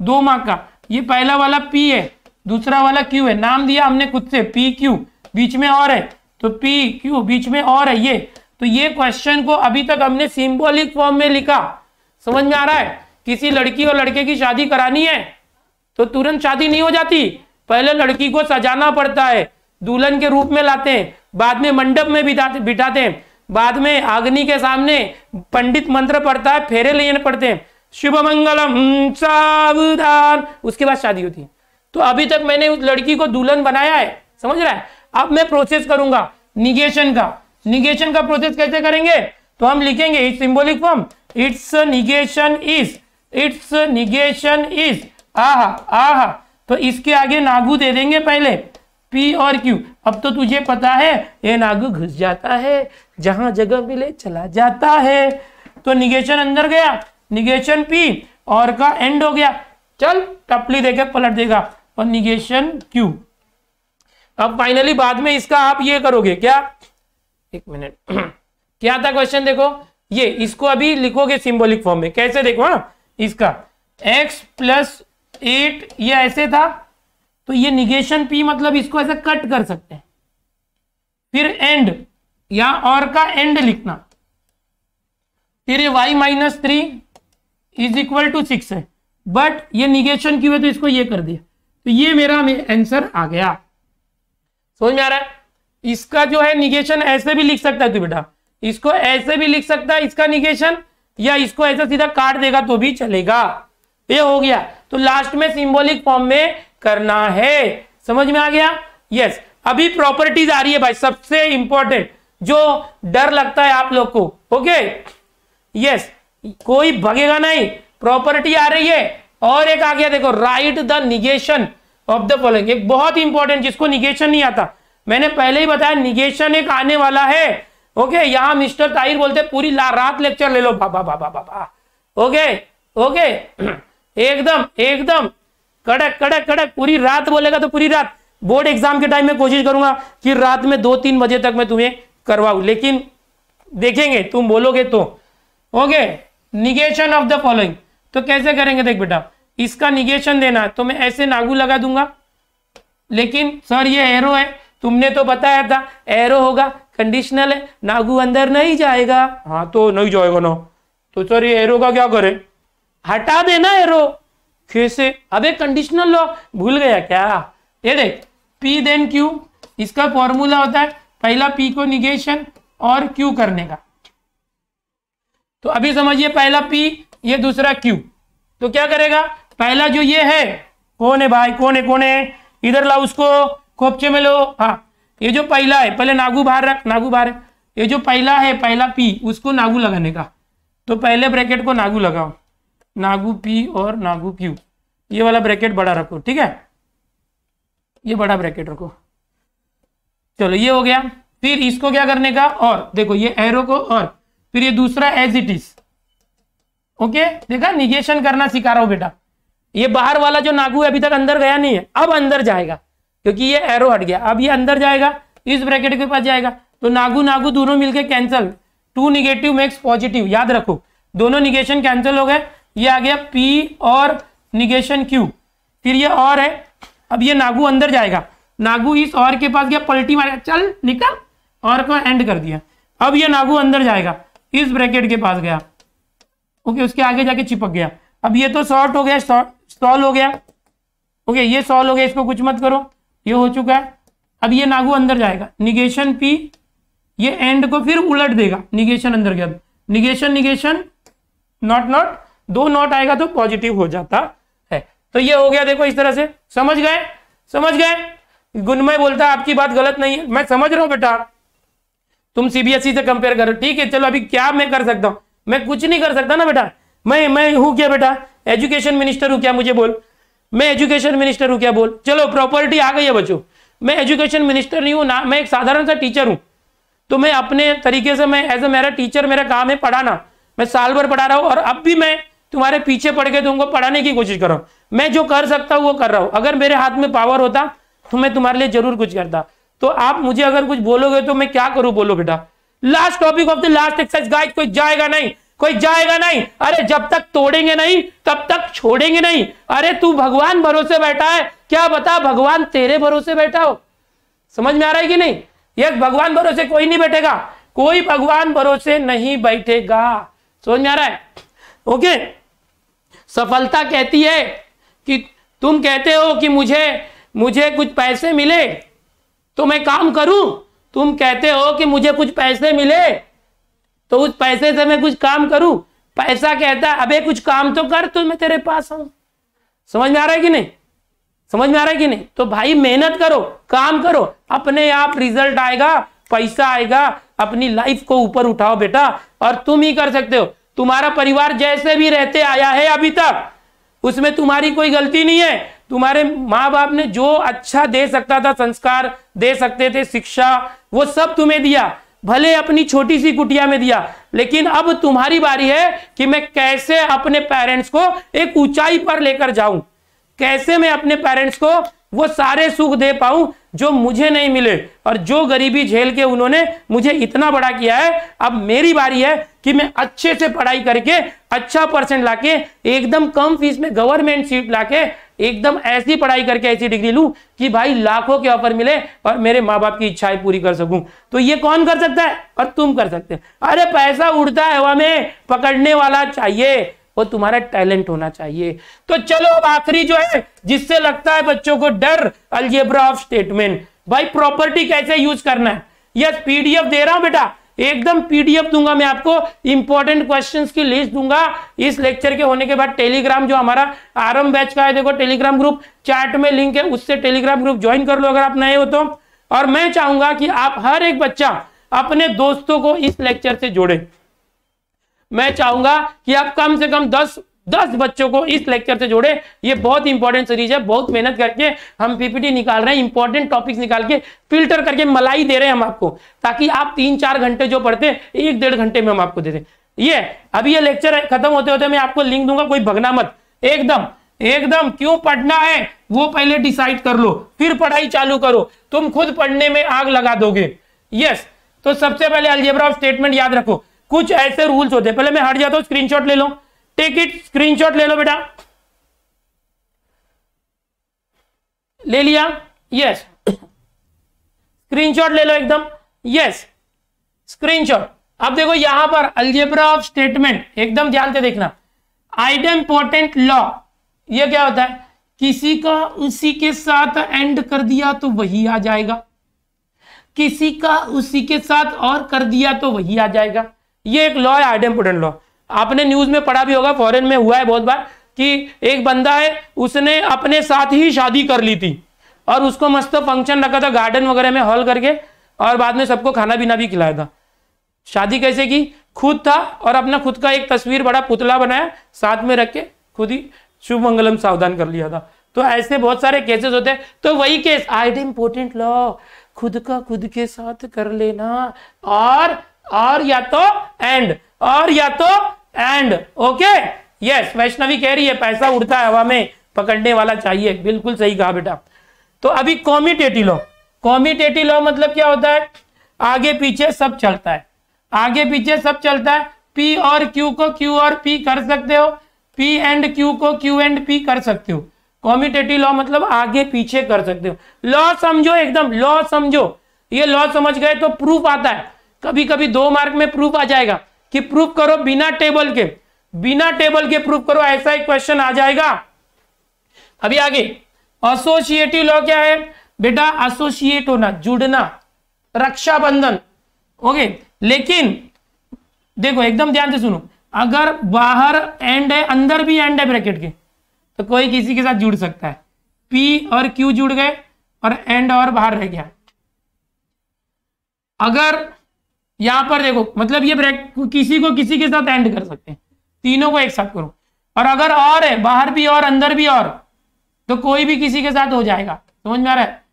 दो मार्क का ये पहला वाला पी है दूसरा वाला क्यू है नाम दिया हमने खुद से पी क्यू बीच में और है तो पी क्यू बीच में और है ये तो ये क्वेश्चन को अभी तक हमने सिंबॉलिक फॉर्म में लिखा समझ में आ रहा है किसी लड़की और लड़के की शादी करानी है तो तुरंत शादी नहीं हो जाती पहले लड़की को सजाना पड़ता है दुल्हन के रूप में लाते हैं बाद में मंडप में बिठाते बिठाते हैं बाद में अग्नि के सामने पंडित मंत्र पढ़ता है फेरे लेने पड़ते हैं शुभ मंगलम सावधान उसके बाद शादी होती है तो अभी तक मैंने उस लड़की को दुल्हन बनाया है समझ रहा है अब मैं प्रोसेस करूंगा निगेशन का निगेशन का प्रोसेस कैसे करेंगे तो हम लिखेंगे its symbolic form its negation is its negation is आहा आहा तो इसके आगे नागू दे देंगे पहले पी और क्यू अब तो तुझे पता है ये नाग घुस जाता है जहां जगह मिले चला जाता है तो निगेशन अंदर गया निगेशन पी और का एंड हो गया चल टपली देकर पलट देगा और निगेशन Q अब फाइनली बाद में इसका आप ये करोगे क्या एक मिनट क्या था क्वेश्चन देखो ये इसको अभी लिखोगे सिंबॉलिक फॉर्म में कैसे देखो हा? इसका एक्स प्लस एट ये ऐसे था तो ये निगेशन पी मतलब इसको ऐसे कट कर सकते हैं फिर एंड या और का एंड लिखना फिर ये Y minus three is equal to six है बट ये निगेशन की हुई तो इसको ये कर दिया तो ये मेरा आंसर आ गया समझ में आ रहा है इसका जो है निगेशन ऐसे भी लिख सकता है तू बेटा इसको ऐसे भी लिख सकता है इसका निगेशन या इसको ऐसा सीधा काट देगा तो भी चलेगा ये हो गया तो लास्ट में सिंबॉलिक फॉर्म में करना है समझ में आ गया यस yes. अभी प्रॉपर्टीज आ रही है भाई सबसे इंपॉर्टेंट जो डर लगता है आप लोग को ओके यस कोई भगेगा नहीं प्रॉपर्टी आ रही है और एक आ गया देखो write the negation of the following एक बहुत इंपॉर्टेंट जिसको निगेशन नहीं आता मैंने पहले ही बताया निगेशन एक आने वाला है ओके यहां मिस्टर ताहिर बोलते पूरी रात लेक्चर ले लो बाबा बाबा बाबा ओके ओके एकदम एकदम कड़क कड़क कड़क पूरी रात बोलेगा तो पूरी रात बोर्ड एग्जाम के टाइम में कोशिश करूंगा कि रात में दो तीन बजे तक मैं तुम्हें करवाऊ लेकिन देखेंगे तुम बोलोगे तो okay negation of the following तो कैसे करेंगे देख बेटा इसका निगेशन देना तो मैं ऐसे नागू लगा दूंगा लेकिन सर ये एरो है तुमने तो बताया था एरो होगा कंडीशनल है नागू अंदर नहीं जाएगा हाँ तो नहीं जाएगा ना तो सर ये एरो का क्या करें हटा देना एरो फिर से अबे कंडीशनल लॉ भूल गया क्या ये देख पी देन क्यू इसका फॉर्मूला होता है पहला पी को निगेशन और क्यू करने का तो अभी समझिए पहला पी ये दूसरा क्यू तो क्या करेगा पहला जो ये है कौन है भाई कौन है कौन है इधर लाओ उसको खोपचे में लो हाँ ये जो पहला है पहले नागू बाहर रख नागू बाहर ये जो पहला है पहला पी उसको नागू लगाने का तो पहले ब्रैकेट को नागू लगाओ नागू पी और नागू क्यू ये वाला ब्रैकेट बड़ा रखो ठीक है ये बड़ा ब्रैकेट रखो चलो ये हो गया फिर इसको क्या करने का और देखो ये एरो को और फिर ये दूसरा एज इट इज ओके देखा निगेशन करना सिखा रहा हूं बेटा ये बाहर वाला जो नागू है अभी तक अंदर गया नहीं है अब अंदर जाएगा क्योंकि ये एरो हट गया अब ये अंदर जाएगा इस ब्रैकेट के पास जाएगा तो नागू नागू दोनों मिलकर cancel two negative makes positive याद रखो दोनों निगेशन कैंसिल हो गए ये आ गया पी और निगेशन क्यू फिर ये और है अब ये नागू अंदर जाएगा नागू इस और के पास गया पलटी मारे चल निकल और को एंड कर दिया अब ये नागू अंदर जाएगा इस ब्रैकेट के पास गया ओके उसके आगे जाके चिपक गया अब ये तो शॉर्ट हो गया स्टॉल हो गया ओके ये सॉल्व हो गया इसको कुछ मत करो ये हो चुका है अब ये नागू अंदर जाएगा निगेशन पी ये एंड को फिर उलट देगा निगेशन अंदर गया निगेशन निगेशन नॉट नॉट दो नॉट आएगा तो पॉजिटिव हो जाता है तो ये हो गया देखो इस तरह से समझ गए समझ गए गुणमय बोलता है आपकी बात गलत नहीं है मैं समझ रहा हूं बेटा तुम सीबीएसई e से कंपेयर करो ठीक है चलो अभी क्या मैं कर सकता हूं मैं कुछ नहीं कर सकता ना बेटा मैं मैं हूं क्या बेटा एजुकेशन मिनिस्टर हूं क्या मुझे बोल मैं एजुकेशन मिनिस्टर हूं क्या बोल चलो प्रॉपर्टी आ गई है बच्चों मैं एजुकेशन मिनिस्टर नहीं हूं ना मैं एक साधारण सा टीचर हूं तो मैं अपने तरीके से मैं एज अ मेरा टीचर मेरा काम है पढ़ाना मैं साल भर पढ़ा रहा हूं और अब भी मैं तुम्हारे पीछे पड़ के तुमको तो पढ़ाने की कोशिश करो मैं जो कर सकता हूँ वो कर रहा हूँ अगर मेरे हाथ में पावर होता तो मैं तुम्हारे लिए जरूर कुछ करता तो आप मुझे अगर कुछ बोलोगे तो मैं क्या करूं बोलो बेटा last topic of the last exercise guide कोई जाएगा नहीं कोई जाएगा नहीं अरे जब तक तोड़ेंगे नहीं तब तक छोड़ेंगे नहीं अरे तू भगवान भरोसे बैठा है क्या बता भगवान तेरे भरोसे बैठा हो समझ में आ रहा है कि नहीं यस भगवान भरोसे कोई नहीं बैठेगा कोई भगवान भरोसे नहीं बैठेगा समझ में आ रहा है ओके सफलता कहती है कि तुम कहते हो कि मुझे मुझे कुछ पैसे मिले तो मैं काम करूं तुम कहते हो कि मुझे कुछ पैसे मिले तो उस पैसे से मैं कुछ काम करूं पैसा कहता है अबे कुछ काम तो कर तो मैं तेरे पास हूं समझ में आ रहा है कि नहीं समझ में आ रहा है कि नहीं तो भाई मेहनत करो काम करो अपने आप रिजल्ट आएगा पैसा आएगा अपनी लाइफ को ऊपर उठाओ बेटा और तुम ही कर सकते हो तुम्हारा परिवार जैसे भी रहते आया है अभी तक उसमें तुम्हारी कोई गलती नहीं है तुम्हारे माँ बाप ने जो अच्छा दे सकता था संस्कार दे सकते थे शिक्षा वो सब तुम्हें दिया भले अपनी छोटी सी कुटिया में दिया लेकिन अब तुम्हारी बारी है कि मैं कैसे अपने पेरेंट्स को एक ऊंचाई पर लेकर जाऊं कैसे मैं अपने पेरेंट्स को वो सारे सुख दे पाऊं जो मुझे नहीं मिले और जो गरीबी झेल के उन्होंने मुझे इतना बड़ा किया है अब मेरी बारी है कि मैं अच्छे से पढ़ाई करके अच्छा परसेंट लाके एकदम कम फीस में गवर्नमेंट सीट लाके एकदम ऐसी पढ़ाई करके ऐसी डिग्री लूं कि भाई लाखों के ऑफर मिले और मेरे माँ बाप की इच्छाएं पूरी कर सकूं तो ये कौन कर सकता है और तुम कर सकते हो अरे पैसा उड़ता है हवा में पकड़ने वाला चाहिए वो तुम्हारा टैलेंट होना चाहिए तो चलो अब आखिरी जो है जिससे लगता है बच्चों को डर अलजेब्रा ऑफ स्टेटमेंट भाई प्रॉपर्टी कैसे यूज करना है यस पीडीएफ दे रहा हूं बेटा एकदम पीडीएफ दूंगा मैं आपको इंपॉर्टेंट क्वेश्चंस की लिस्ट दूंगा इस लेक्चर के होने के बाद टेलीग्राम जो हमारा आरंभ बैच का है देखो टेलीग्राम ग्रुप चैट में लिंक है उससे टेलीग्राम ग्रुप ज्वाइन कर लो अगर आप नए हो तो और मैं चाहूंगा कि आप हर एक बच्चा अपने दोस्तों को इस लेक्चर से जोड़े मैं चाहूंगा कि आप कम से कम दस दस बच्चों को इस लेक्चर से जोड़े ये बहुत इंपॉर्टेंट सीरीज है बहुत मेहनत करके हम पीपीटी निकाल रहे हैं इंपॉर्टेंट टॉपिक्स निकाल के फिल्टर करके मलाई दे रहे हैं हम आपको ताकि आप तीन चार घंटे जो पढ़ते एक डेढ़ घंटे में हम आपको दे दें ये अभी ये लेक्चर खत्म होते होते मैं आपको लिंक दूंगा कोई भगना मत एकदम एकदम क्यों पढ़ना है वो पहले डिसाइड कर लो फिर पढ़ाई चालू करो तुम खुद पढ़ने में आग लगा दोगे यस तो सबसे पहले अलजेबरा ऑफ स्टेटमेंट याद रखो कुछ ऐसे रूल्स होते हैं पहले मैं हट जाता हूं स्क्रीनशॉट ले लो टेक इट स्क्रीनशॉट ले लो बेटा ले लिया यस स्क्रीनशॉट ले लो एकदम यस स्क्रीनशॉट अब देखो यहां पर अल्जेब्रा ऑफ स्टेटमेंट एकदम ध्यान से देखना आइटम इंपॉर्टेंट लॉ ये क्या होता है किसी का उसी के साथ एंड कर दिया तो वही आ जाएगा किसी का उसी के साथ और कर दिया तो वही आ जाएगा ये एक लॉ है इम्पोर्टेंट लॉ आपने न्यूज में पढ़ा भी होगा फॉरेन में हुआ है बहुत बार कि एक बंदा है उसने अपने साथ ही शादी कर ली थी और उसको मस्त फंक्शन रखा था गार्डन वगैरह में हॉल करके और बाद में सबको खाना पीना भी खिलाया था शादी कैसे की खुद था और अपना खुद का एक तस्वीर बड़ा पुतला बनाया साथ में रख के खुद ही शुभ मंगलम सावधान कर लिया था तो ऐसे बहुत सारे केसेस होते हैं तो वही केस आइड इम्पोर्टेंट लॉ खुद का खुद के साथ कर लेना और और या तो एंड और या तो एंड ओके यस वैष्णवी कह रही है पैसा उड़ता है हवा में पकड़ने वाला चाहिए बिल्कुल सही कहा बेटा तो अभी कॉमिटेटी लॉ कॉमिटेटी लॉ मतलब क्या होता है आगे पीछे सब चलता है आगे पीछे सब चलता है पी और क्यू को क्यू और पी कर सकते हो पी एंड क्यू को क्यू एंड पी कर सकते हो कॉमिटेटिव लॉ मतलब आगे पीछे कर सकते हो लॉ समझो एकदम लॉ समझो ये लॉ समझ गए तो प्रूफ आता है कभी कभी दो मार्क में प्रूफ आ जाएगा कि प्रूफ करो बिना टेबल के बिना टेबल के प्रूफ करो ऐसा एक क्वेश्चन आ जाएगा अभी आगे एसोसिएटिव लॉ क्या है बेटा एसोसिएट होना जुड़ना रक्षाबंधन ओके लेकिन देखो एकदम ध्यान से सुनो अगर बाहर एंड है अंदर भी एंड है ब्रैकेट के तो कोई किसी के साथ जुड़ सकता है पी और क्यू जुड़ गए और एंड और बाहर रह गया अगर यहां पर देखो मतलब ये ब्रेक किसी को किसी के साथ एंड कर सकते हैं तीनों को एक साथ करो और अगर और है बाहर भी और अंदर भी और तो कोई भी किसी के साथ हो जाएगा समझ में आ रहा है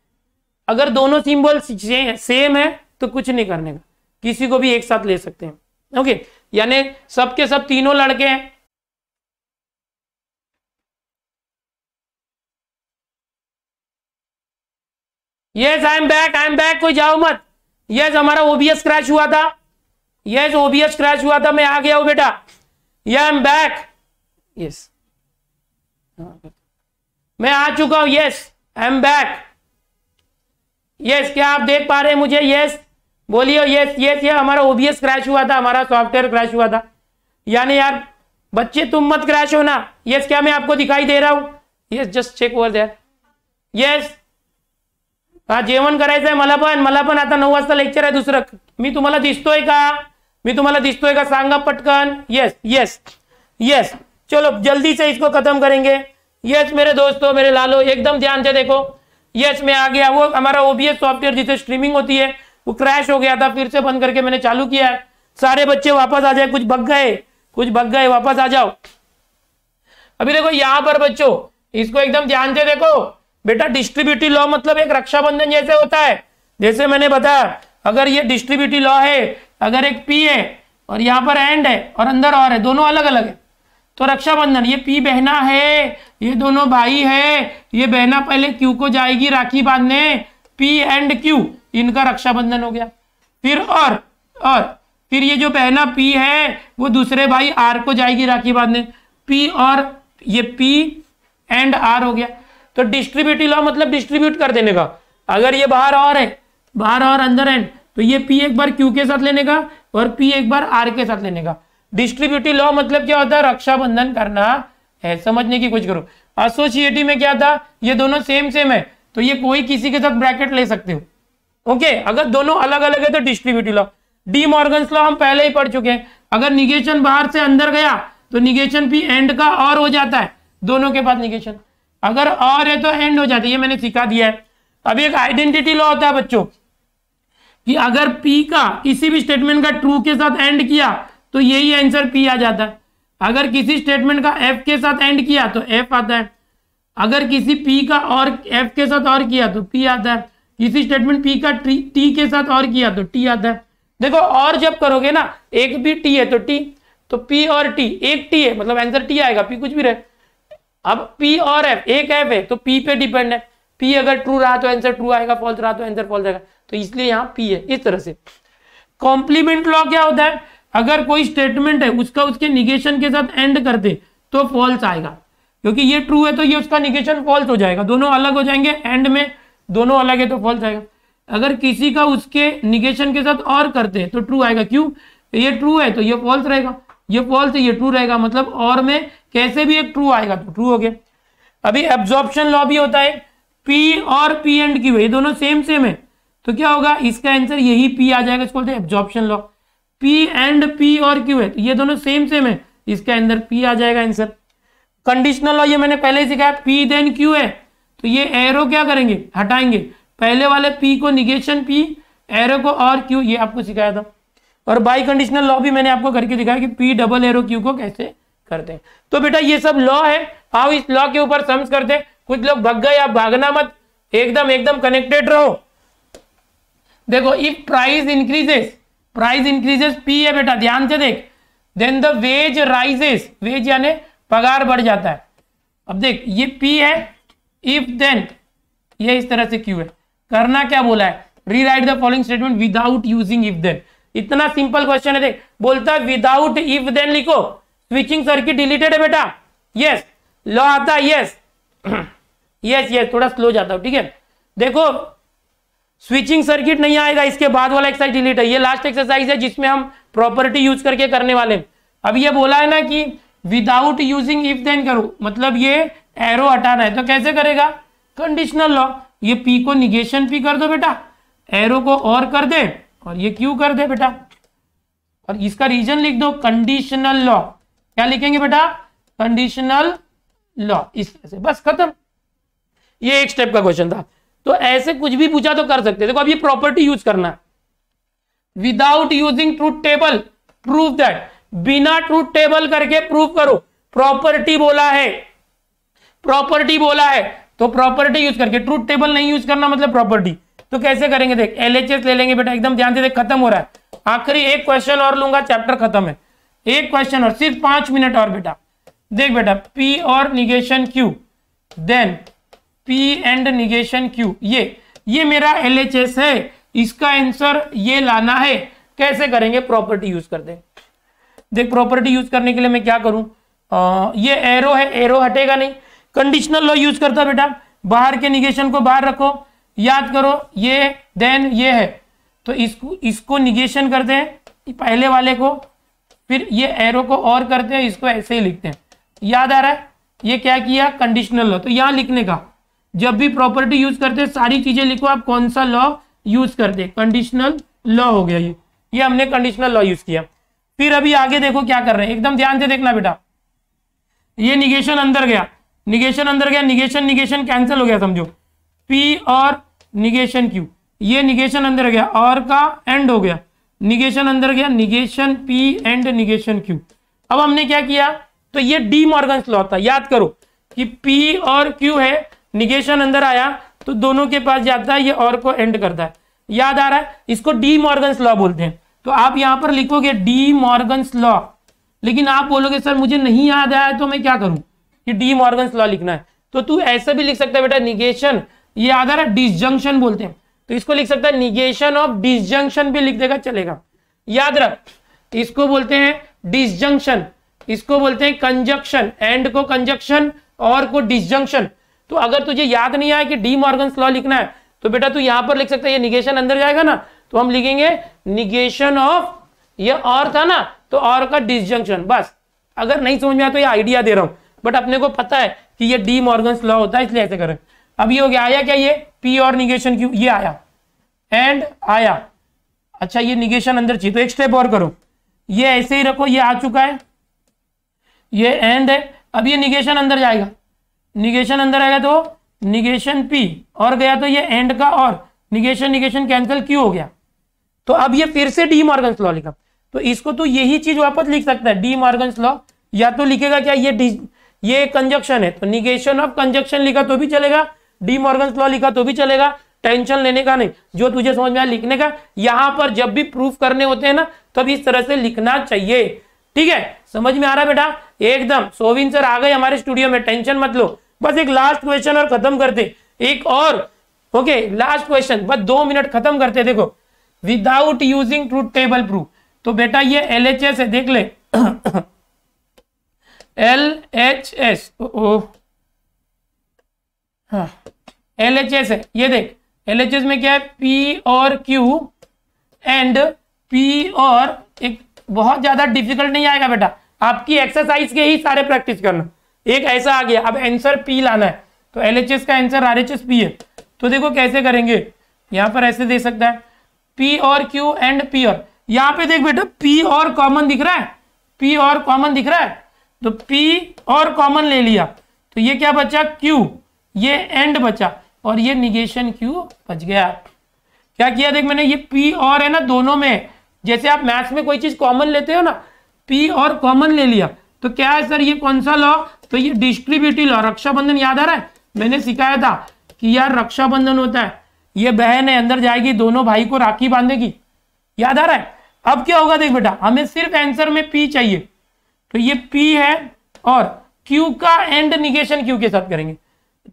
अगर दोनों सिंबल सेम है तो कुछ नहीं करने का किसी को भी एक साथ ले सकते हैं ओके यानी सबके सब तीनों लड़के हैं yes I am back I am back कोई जाओ मत यस हमारा ओबीएस क्रैश हुआ था यस ओबीएस क्रैश हुआ था मैं आ गया हूं बेटा ये आई एम बैक यस मैं आ चुका हूं yes I am back yes क्या आप देख पा रहे हैं मुझे यस बोलिए यस यस ये हमारा ओबीएस क्रैश हुआ था हमारा सॉफ्टवेयर क्रैश हुआ था यानी यार बच्चे तुम मत क्रैश हो ना यस क्या मैं आपको दिखाई दे रहा हूं yes just check over there yes हाँ जेवन करायचंय मला पण आता नौ वजता लेक्चर है दुसर मी तुम्हाला दिस्तो का मी तुम्हाला दिस्तो का संगा पटकन यस यस यस चलो जल्दी से इसको खत्म करेंगे यस मेरे दोस्तों मेरे लालो एकदम ध्यान से देखो यस मैं आ गया वो हमारा ओबीएस सॉफ्टवेयर जिसे स्ट्रीमिंग होती है वो क्रैश हो गया था फिर से बंद करके मैंने चालू किया है सारे बच्चे वापस आ जाए कुछ भग गए कुछ भग गए वापस आ जाओ अभी देखो यहां पर बच्चों इसको एकदम ध्यान से देखो बेटा डिस्ट्रीब्यूटिव लॉ मतलब एक रक्षाबंधन जैसे होता है जैसे मैंने बताया अगर ये डिस्ट्रीब्यूटिव लॉ है अगर एक पी है और यहां पर एंड है और अंदर और है दोनों अलग अलग है तो रक्षाबंधन ये पी बहना है ये दोनों भाई है ये बहना पहले क्यू को जाएगी राखी बांधने पी एंड क्यू इनका रक्षाबंधन हो गया फिर और और फिर ये जो बहना पी है वो दूसरे भाई आर को जाएगी राखी बांधने पी और ये पी एंड आर हो गया तो डिस्ट्रीब्यूटिव लॉ मतलब डिस्ट्रीब्यूट कर देने का अगर ये बाहर और है बाहर और अंदर एंड तो ये पी एक बार क्यू के साथ लेने का और पी एक बार आर के साथ लेने का डिस्ट्रीब्यूटिव लॉ मतलब क्या होता है रक्षाबंधन करना है समझने की कुछ करो एसोसिएटिव में क्या था ये दोनों सेम सेम है तो ये कोई किसी के साथ ब्रैकेट ले सकते हो ओके अगर दोनों अलग अलग है तो distributive law De Morgan law हम पहले ही पढ़ चुके हैं अगर निगेशन बाहर से अंदर गया तो निगेशन भी एंड का और हो जाता है दोनों के बाद निगेशन अगर और है तो एंड हो जाता है मैंने सिखा दिया है अब एक आइडेंटिटी लॉ होता है बच्चों कि अगर पी का किसी भी स्टेटमेंट का ट्रू के साथ एंड किया तो यही आंसर पी आ जाता है अगर किसी स्टेटमेंट का एफ के साथ एंड किया तो एफ आता है अगर किसी पी का और एफ के साथ और किया तो पी आता है किसी स्टेटमेंट पी का टी के साथ और किया तो टी आता है देखो और जब करोगे ना एक भी टी है तो टी तो पी और टी एक टी है मतलब आंसर टी आएगा पी कुछ भी रहे अब P और F एक F है तो P पे डिपेंड है P अगर ट्रू रहा तो आंसर ट्रू आएगा फॉल्स रहा तो आंसर फॉल्स आएगा तो इसलिए यहाँ P है इस तरह से कॉम्प्लीमेंट लॉ क्या होता है अगर कोई स्टेटमेंट है उसका उसके निगेशन के साथ एंड कर दे तो फॉल्स आएगा क्योंकि ये ट्रू है तो ये उसका निगेशन फॉल्स हो जाएगा दोनों अलग हो जाएंगे एंड में दोनों अलग है तो फॉल्स आएगा अगर किसी का उसके निगेशन के साथ और करते हैं तो ट्रू आएगा क्यों ये ट्रू है तो ये फॉल्स रहेगा ये फॉल्स ये ट्रू रहेगा मतलब और में कैसे भी एक ट्रू आएगा तो ट्रू हो गया अभी एब्जॉर्प्शन लॉ भी होता है पी और पी एंड क्यू ये दोनों सेम सेम है तो क्या होगा इसका आंसर यही पी आ जाएगा इसको बोलते हैं absorption law P and P और क्यू है तो ये दोनों सेम सेम है इसके अंदर पी आ जाएगा आंसर कंडीशनल लॉ ये मैंने पहले ही सिखाया पी देन क्यू है तो ये एरो क्या करेंगे हटाएंगे पहले वाले पी को निगेशन पी एरो को और क्यू ये आपको सिखाया था और बाई कंडीशनल लॉ भी मैंने आपको करके दिखाया कि पी डबल एरो क्यू को कैसे करते हैं तो बेटा ये सब लॉ है आओ इस लॉ के ऊपर सम्स करते हैं कुछ लोग भग गए आप भागना मत एकदम एकदम कनेक्टेड रहो देखो if price increases price increases P है बेटा ध्यान से देख then the wage rises wage यानी पगार बढ़ जाता है अब देख ये पी है इफ देन ये इस तरह से क्यू है करना क्या बोला है rewrite the following statement without using if then इतना सिंपल क्वेश्चन है देख बोलता है विदाउट इफ देन लिखो स्विचिंग सर्किट डिलीटेड है बेटा यस लॉ आता यस यस यस थोड़ा स्लो जाता हूँ ठीक है देखो स्विचिंग सर्किट नहीं आएगा इसके बाद वाला एक्सरसाइज डिलीट है ये लास्ट एक्सरसाइज है जिसमें हम प्रॉपर्टी यूज करके करने वाले अब ये बोला है ना कि विदाउट यूजिंग इफ देन करो मतलब ये एरो हटाना है तो कैसे करेगा कंडीशनल लॉ ये पी को निगेशन पी कर दो बेटा एरो को और कर दे और ये क्यू कर दे बेटा और इसका रीजन लिख दो कंडीशनल लॉ क्या लिखेंगे बेटा कंडीशनल लॉ इस तरह से बस खत्म ये एक स्टेप का क्वेश्चन था तो ऐसे कुछ भी पूछा तो कर सकते देखो अब ये प्रॉपर्टी यूज करना without using truth table proof that बिना ट्रूथ टेबल करके प्रूफ करो प्रॉपर्टी बोला है प्रॉपर्टी बोला है तो प्रॉपर्टी यूज करके ट्रूथ टेबल नहीं यूज करना मतलब प्रॉपर्टी तो कैसे करेंगे देख एलएचएस ले लेंगे बेटा एकदम ध्यान से देख खत्म हो रहा है आखिरी एक क्वेश्चन और लूंगा चैप्टर खत्म है एक क्वेश्चन और सिर्फ पांच मिनट और बेटा देख बेटा पी और negation Q then P and negation Q ये ये मेरा एल है इसका आंसर ये लाना है कैसे करेंगे प्रॉपर्टी यूज कर दें देख प्रॉपर्टी यूज करने के लिए मैं क्या करूं आ, ये एरो है एरो हटेगा नहीं कंडीशनल लॉ यूज करता बेटा बाहर के निगेशन को बाहर रखो याद करो ये देन ये है तो इसको इसको निगेशन कर दे पहले वाले को फिर ये एरो को और करते हैं इसको ऐसे ही लिखते हैं याद आ रहा है ये क्या किया कंडीशनल लॉ तो यहां लिखने का जब भी प्रॉपर्टी यूज करते हैं सारी चीजें लिखो आप कौन सा लॉ यूज करते कंडीशनल लॉ हो गया ये ये हमने कंडीशनल लॉ यूज किया फिर अभी आगे देखो क्या कर रहे हैं एकदम ध्यान से देखना बेटा ये निगेशन अंदर गया निगेशन अंदर गया निगेशन निगेशन कैंसिल हो गया समझो पी और निगेशन क्यू ये निगेशन अंदर गया और का एंड हो गया निगेशन अंदर गया negation P and negation Q अब हमने क्या किया तो ये डी मॉर्गन लॉ था याद करो कि पी और क्यू है निगेशन अंदर आया तो दोनों के पास जाता है ये और को एंड करता है याद आ रहा है इसको डी मॉर्गन लॉ बोलते हैं तो आप यहां पर लिखोगे डी मॉर्गन लॉ लेकिन आप बोलोगे सर मुझे नहीं याद आया तो मैं क्या करूं कि डी मॉर्गन लॉ लिखना है तो तू ऐसा भी लिख सकता है बेटा निगेशन ये याद आ रहा है डिसजंक्शन बोलते हैं तो इसको लिख सकता है निगेशन ऑफ डिसजंक्शन भी लिख देगा चलेगा याद रख इसको बोलते हैं डिसजंक्शन इसको बोलते हैं कंजक्शन एंड को कंजक्शन और को डिसजंक्शन तो अगर तुझे याद नहीं आया कि डी मॉर्गन लॉ लिखना है तो बेटा तू यहां पर लिख सकता है ये निगेशन अंदर जाएगा ना तो हम लिखेंगे निगेशन ऑफ ये और था ना तो और का डिसजंक्शन बस अगर नहीं समझ में आया तो ये आइडिया दे रहा हूं बट अपने को पता है कि ये डी मॉर्गन लॉ होता है इसलिए ऐसे करें अब ये हो गया आया क्या ये पी और निगेशन क्यू ये आया एंड आया अच्छा ये निगेशन अंदर चाहिए तो एक स्टेप और करो ये ऐसे ही रखो ये आ चुका है ये एंड है अब ये निगेशन अंदर जाएगा निगेशन अंदर आएगा तो निगेशन पी और गया तो ये एंड का और निगेशन निगेशन कैंसिल क्यू हो गया तो अब ये फिर से डी मॉर्गन लॉ लिखा तो इसको तो यही चीज वापस लिख सकता है डी मॉर्गन लॉ या तो लिखेगा क्या ये डी ये कंजक्शन है तो निगेशन ऑफ कंजक्शन लिखा तो भी चलेगा डी मॉर्गन लॉ लिखा तो भी चलेगा टेंशन लेने का नहीं जो तुझे समझ में आया लिखने का यहां पर जब भी प्रूफ करने होते हैं ना तब इस तरह से लिखना चाहिए ठीक है समझ में आ रहा बेटा एकदम सोविन सर आ गए हमारे स्टूडियो में टेंशन मत लो बस एक लास्ट क्वेश्चन और खत्म करते एक और ओके लास्ट क्वेश्चन बस दो मिनट खत्म करते देखो without using truth table proof तो बेटा ये एल है देख ले एल एच एस ओ, ओ हाँ एल एच एस है ये देख एल एच एस में क्या है पी और क्यू एंड पी और एक बहुत ज्यादा डिफिकल्ट नहीं आएगा बेटा आपकी एक्सरसाइज के ही सारे प्रैक्टिस करना एक ऐसा आ गया अब एंसर पी लाना है तो एल एच एस का answer R H S P है तो देखो कैसे करेंगे यहाँ पर ऐसे दे सकता है पी और क्यू एंड पी और यहाँ पे देख बेटा पी और कॉमन दिख रहा है पी और कॉमन दिख रहा है तो पी और कॉमन ले लिया तो ये क्या बचा क्यू ये एंड बचा और ये निगेशन क्यू बच गया क्या किया देख मैंने ये पी और है ना दोनों में जैसे आप मैथ्स में कोई चीज कॉमन लेते हो ना पी और कॉमन ले लिया तो क्या है सर ये कौन सा लॉ तो ये डिस्ट्रीब्यूटिव लॉ रक्षाबंधन याद आ रहा है मैंने सिखाया था कि यार रक्षाबंधन होता है ये बहन है अंदर जाएगी दोनों भाई को राखी बांधेगी याद आ रहा है अब क्या होगा देख बेटा हमें सिर्फ आंसर में पी चाहिए तो ये पी है और क्यू का एंड निगेशन क्यू के साथ करेंगे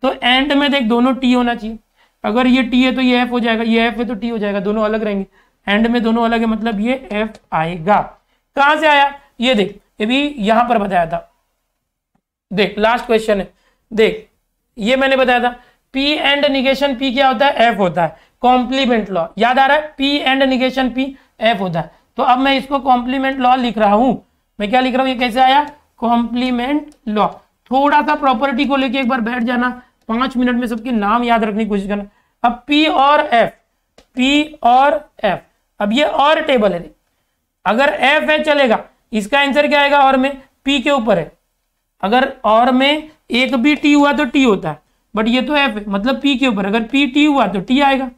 तो एंड में देख दोनों टी होना चाहिए अगर ये टी है तो ये एफ हो जाएगा ये एफ है तो टी हो जाएगा दोनों अलग रहेंगे एंड में दोनों अलग है मतलब ये एफ आएगा कहां से आया ये देख ये भी यहां पर बताया था देख लास्ट क्वेश्चन है देख ये मैंने बताया था पी एंड निगेशन पी क्या होता है एफ होता है कॉम्प्लीमेंट लॉ याद आ रहा है P and negation P F होता है तो अब मैं इसको कॉम्प्लीमेंट लॉ लिख रहा हूं मैं क्या लिख रहा हूं ये कैसे आया कॉम्प्लीमेंट लॉ थोड़ा सा प्रॉपर्टी को लेके एक बार बैठ जाना पांच मिनट में सबके नाम याद रखने की कोशिश करना अब पी और एफ पी और एफ अब ये और टेबल है अगर एफ है चलेगा इसका आंसर क्या आएगा और में पी के ऊपर है अगर और में एक भी टी हुआ तो टी होता है बट ये तो एफ है मतलब पी के ऊपर अगर पी टी हुआ तो टी आएगा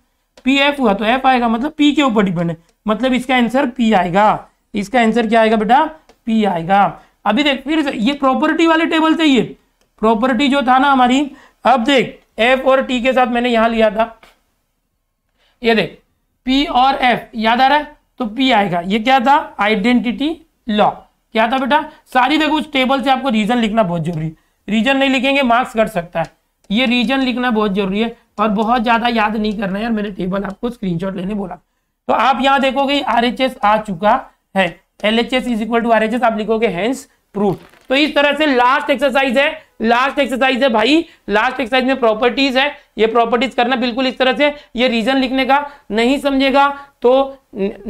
पी एफ हुआ तो एफ आएगा मतलब पी के ऊपर डिपेंड है मतलब इसका आंसर पी आएगा इसका आंसर क्या आएगा बेटा पी आएगा अभी देख फिर से ये प्रॉपर्टी वाले टेबल चाहिए प्रॉपर्टी जो था ना हमारी अब देख एफ और टी के साथ मैंने यहां लिया था ये देख पी और एफ याद आ रहा है तो पी आएगा ये क्या था आइडेंटिटी लॉ क्या था बेटा सारी देखो उस टेबल से आपको रीजन लिखना बहुत जरूरी है रीजन नहीं लिखेंगे मार्क्स कट सकता है ये रीजन लिखना बहुत जरूरी है और बहुत ज्यादा याद नहीं करना है यार मैंने टेबल आपको स्क्रीनशॉट लेने बोला तो आप यहां देखोगे आर एच एस आ चुका है L H S is equal to R H S आप लिखोगे हैंस प्रूफ तो इस तरह से लास्ट एक्सरसाइज है लास्ट एक्सरसाइज है भाई लास्ट एक्सरसाइज में प्रॉपर्टीज है ये प्रॉपर्टीज करना बिल्कुल इस तरह से ये रीजन लिखने का नहीं समझेगा तो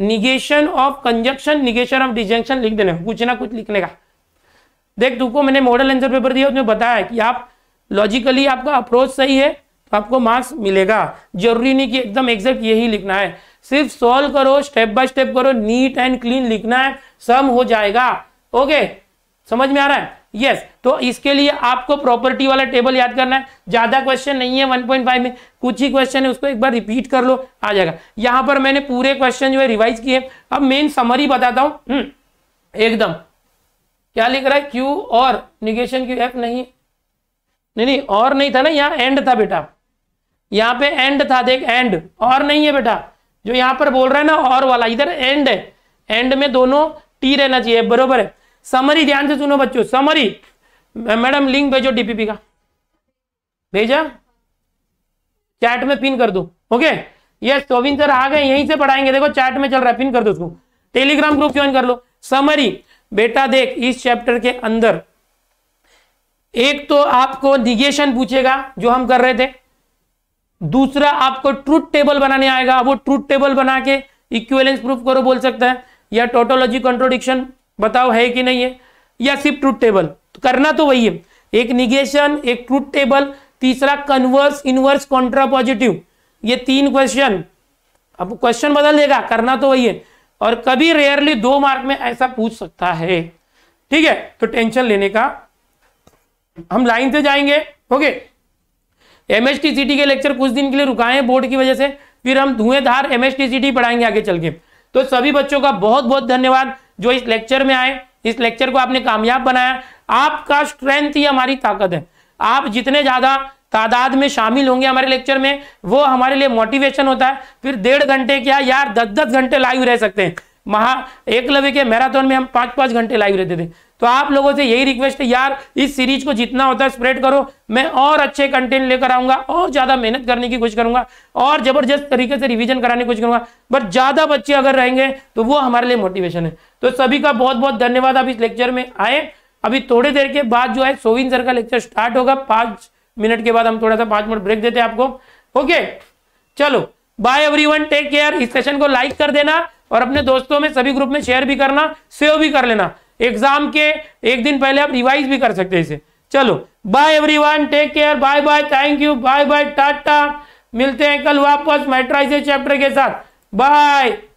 negation of conjunction negation of disjunction लिख देना कुछ ना कुछ लिखने का देख तुमको मैंने मॉडल आंसर पेपर दिया उसमें बताया कि आप लॉजिकली आपका अप्रोच सही है तो आपको मार्क्स मिलेगा जरूरी नहीं कि एकदम एग्जैक्ट यही लिखना है सिर्फ सॉल्व करो स्टेप बाय स्टेप करो नीट एंड क्लीन लिखना है सम हो जाएगा ओके समझ में आ रहा है यस yes, तो इसके लिए आपको प्रॉपर्टी वाला टेबल याद करना है ज्यादा क्वेश्चन नहीं है 1.5 में कुछ ही क्वेश्चन है उसको एक बार रिपीट कर लो आ जाएगा यहां पर मैंने पूरे क्वेश्चन जो है रिवाइज किए अब मेन समरी बताता हूं हम्म। एकदम क्या लिख रहा है क्यू और निगेशन क्यू एफ नहीं नहीं नहीं और नहीं था ना यहाँ एंड था बेटा यहाँ पे एंड था देख एंड और नहीं है बेटा जो यहां पर बोल रहे हैं ना और वाला इधर एंड है एंड में दोनों टी रहना चाहिए बरोबर है समरी ध्यान से सुनो बच्चों समरी मैडम लिंक भेजो डीपीपी का भेजा चैट में पिन कर दो ओके ये सोविंद सर आ गए यहीं से पढ़ाएंगे देखो चैट में चल रहा है पिन कर दो उसको टेलीग्राम ग्रुप ज्वाइन कर लो समरी बेटा देख इस चैप्टर के अंदर एक तो आपको निगेशन पूछेगा जो हम कर रहे थे दूसरा आपको ट्रूथ टेबल बनाने आएगा वो ट्रूथ टेबल बना के इक्वेलेंस प्रूफ करो बोल सकता है या टोटोलॉजी कॉन्ट्रोडिक्शन बताओ है कि नहीं है या सिर्फ ट्रूथ टेबल तो करना तो वही है एक निगेशन एक ट्रूथ टेबल तीसरा कन्वर्स इनवर्स कॉन्ट्रा पॉजिटिव ये तीन क्वेश्चन अब क्वेश्चन बदल देगा करना तो वही है और कभी रेयरली दो मार्क में ऐसा पूछ सकता है ठीक है तो टेंशन लेने का हम लाइन से जाएंगे okay okay. M S T T C के लेक्चर कुछ दिन के लिए रुकाए हैं बोर्ड की वजह से फिर हम धुएंधार एम पढ़ाएंगे आगे चल के तो सभी बच्चों का बहुत बहुत धन्यवाद जो इस लेक्चर में आए इस लेक्चर को आपने कामयाब बनाया आपका स्ट्रेंथ ही हमारी ताकत है आप जितने ज़्यादा तादाद में शामिल होंगे हमारे लेक्चर में वो हमारे लिए मोटिवेशन होता है फिर डेढ़ घंटे क्या यार दस दस घंटे लाइव रह सकते हैं महा एकलव्य के मैराथन में हम पांच पांच घंटे लाइव रहते थे तो आप लोगों से यही रिक्वेस्ट है यार इस सीरीज को जितना होता है स्प्रेड करो मैं और अच्छे कंटेंट लेकर आऊंगा और ज़्यादा मेहनत करने की कोशिश करूंगा और ज़बरदस्त तरीके से रिवीजन कराने की कोशिश करूंगा बट ज़्यादा बच्चे अगर रहेंगे तो वो हमारे लिए मोटिवेशन है तो सभी का बहुत बहुत धन्यवाद आप इस लेक्चर में आए अभी थोड़ी देर के बाद जो है सोविन सर का लेक्चर स्टार्ट होगा पांच मिनट के बाद हम थोड़ा सा पांच मिनट ब्रेक देते हैं आपको ओके चलो बाय एवरी टेक केयर इस सेशन को लाइक कर देना और अपने दोस्तों में सभी ग्रुप में शेयर भी करना सेव भी कर लेना एग्जाम के एक दिन पहले आप रिवाइज भी कर सकते हैं इसे चलो bye everyone take care bye bye thank you bye bye टाटा मिलते हैं कल वापस मेट्राइज चैप्टर के साथ बाय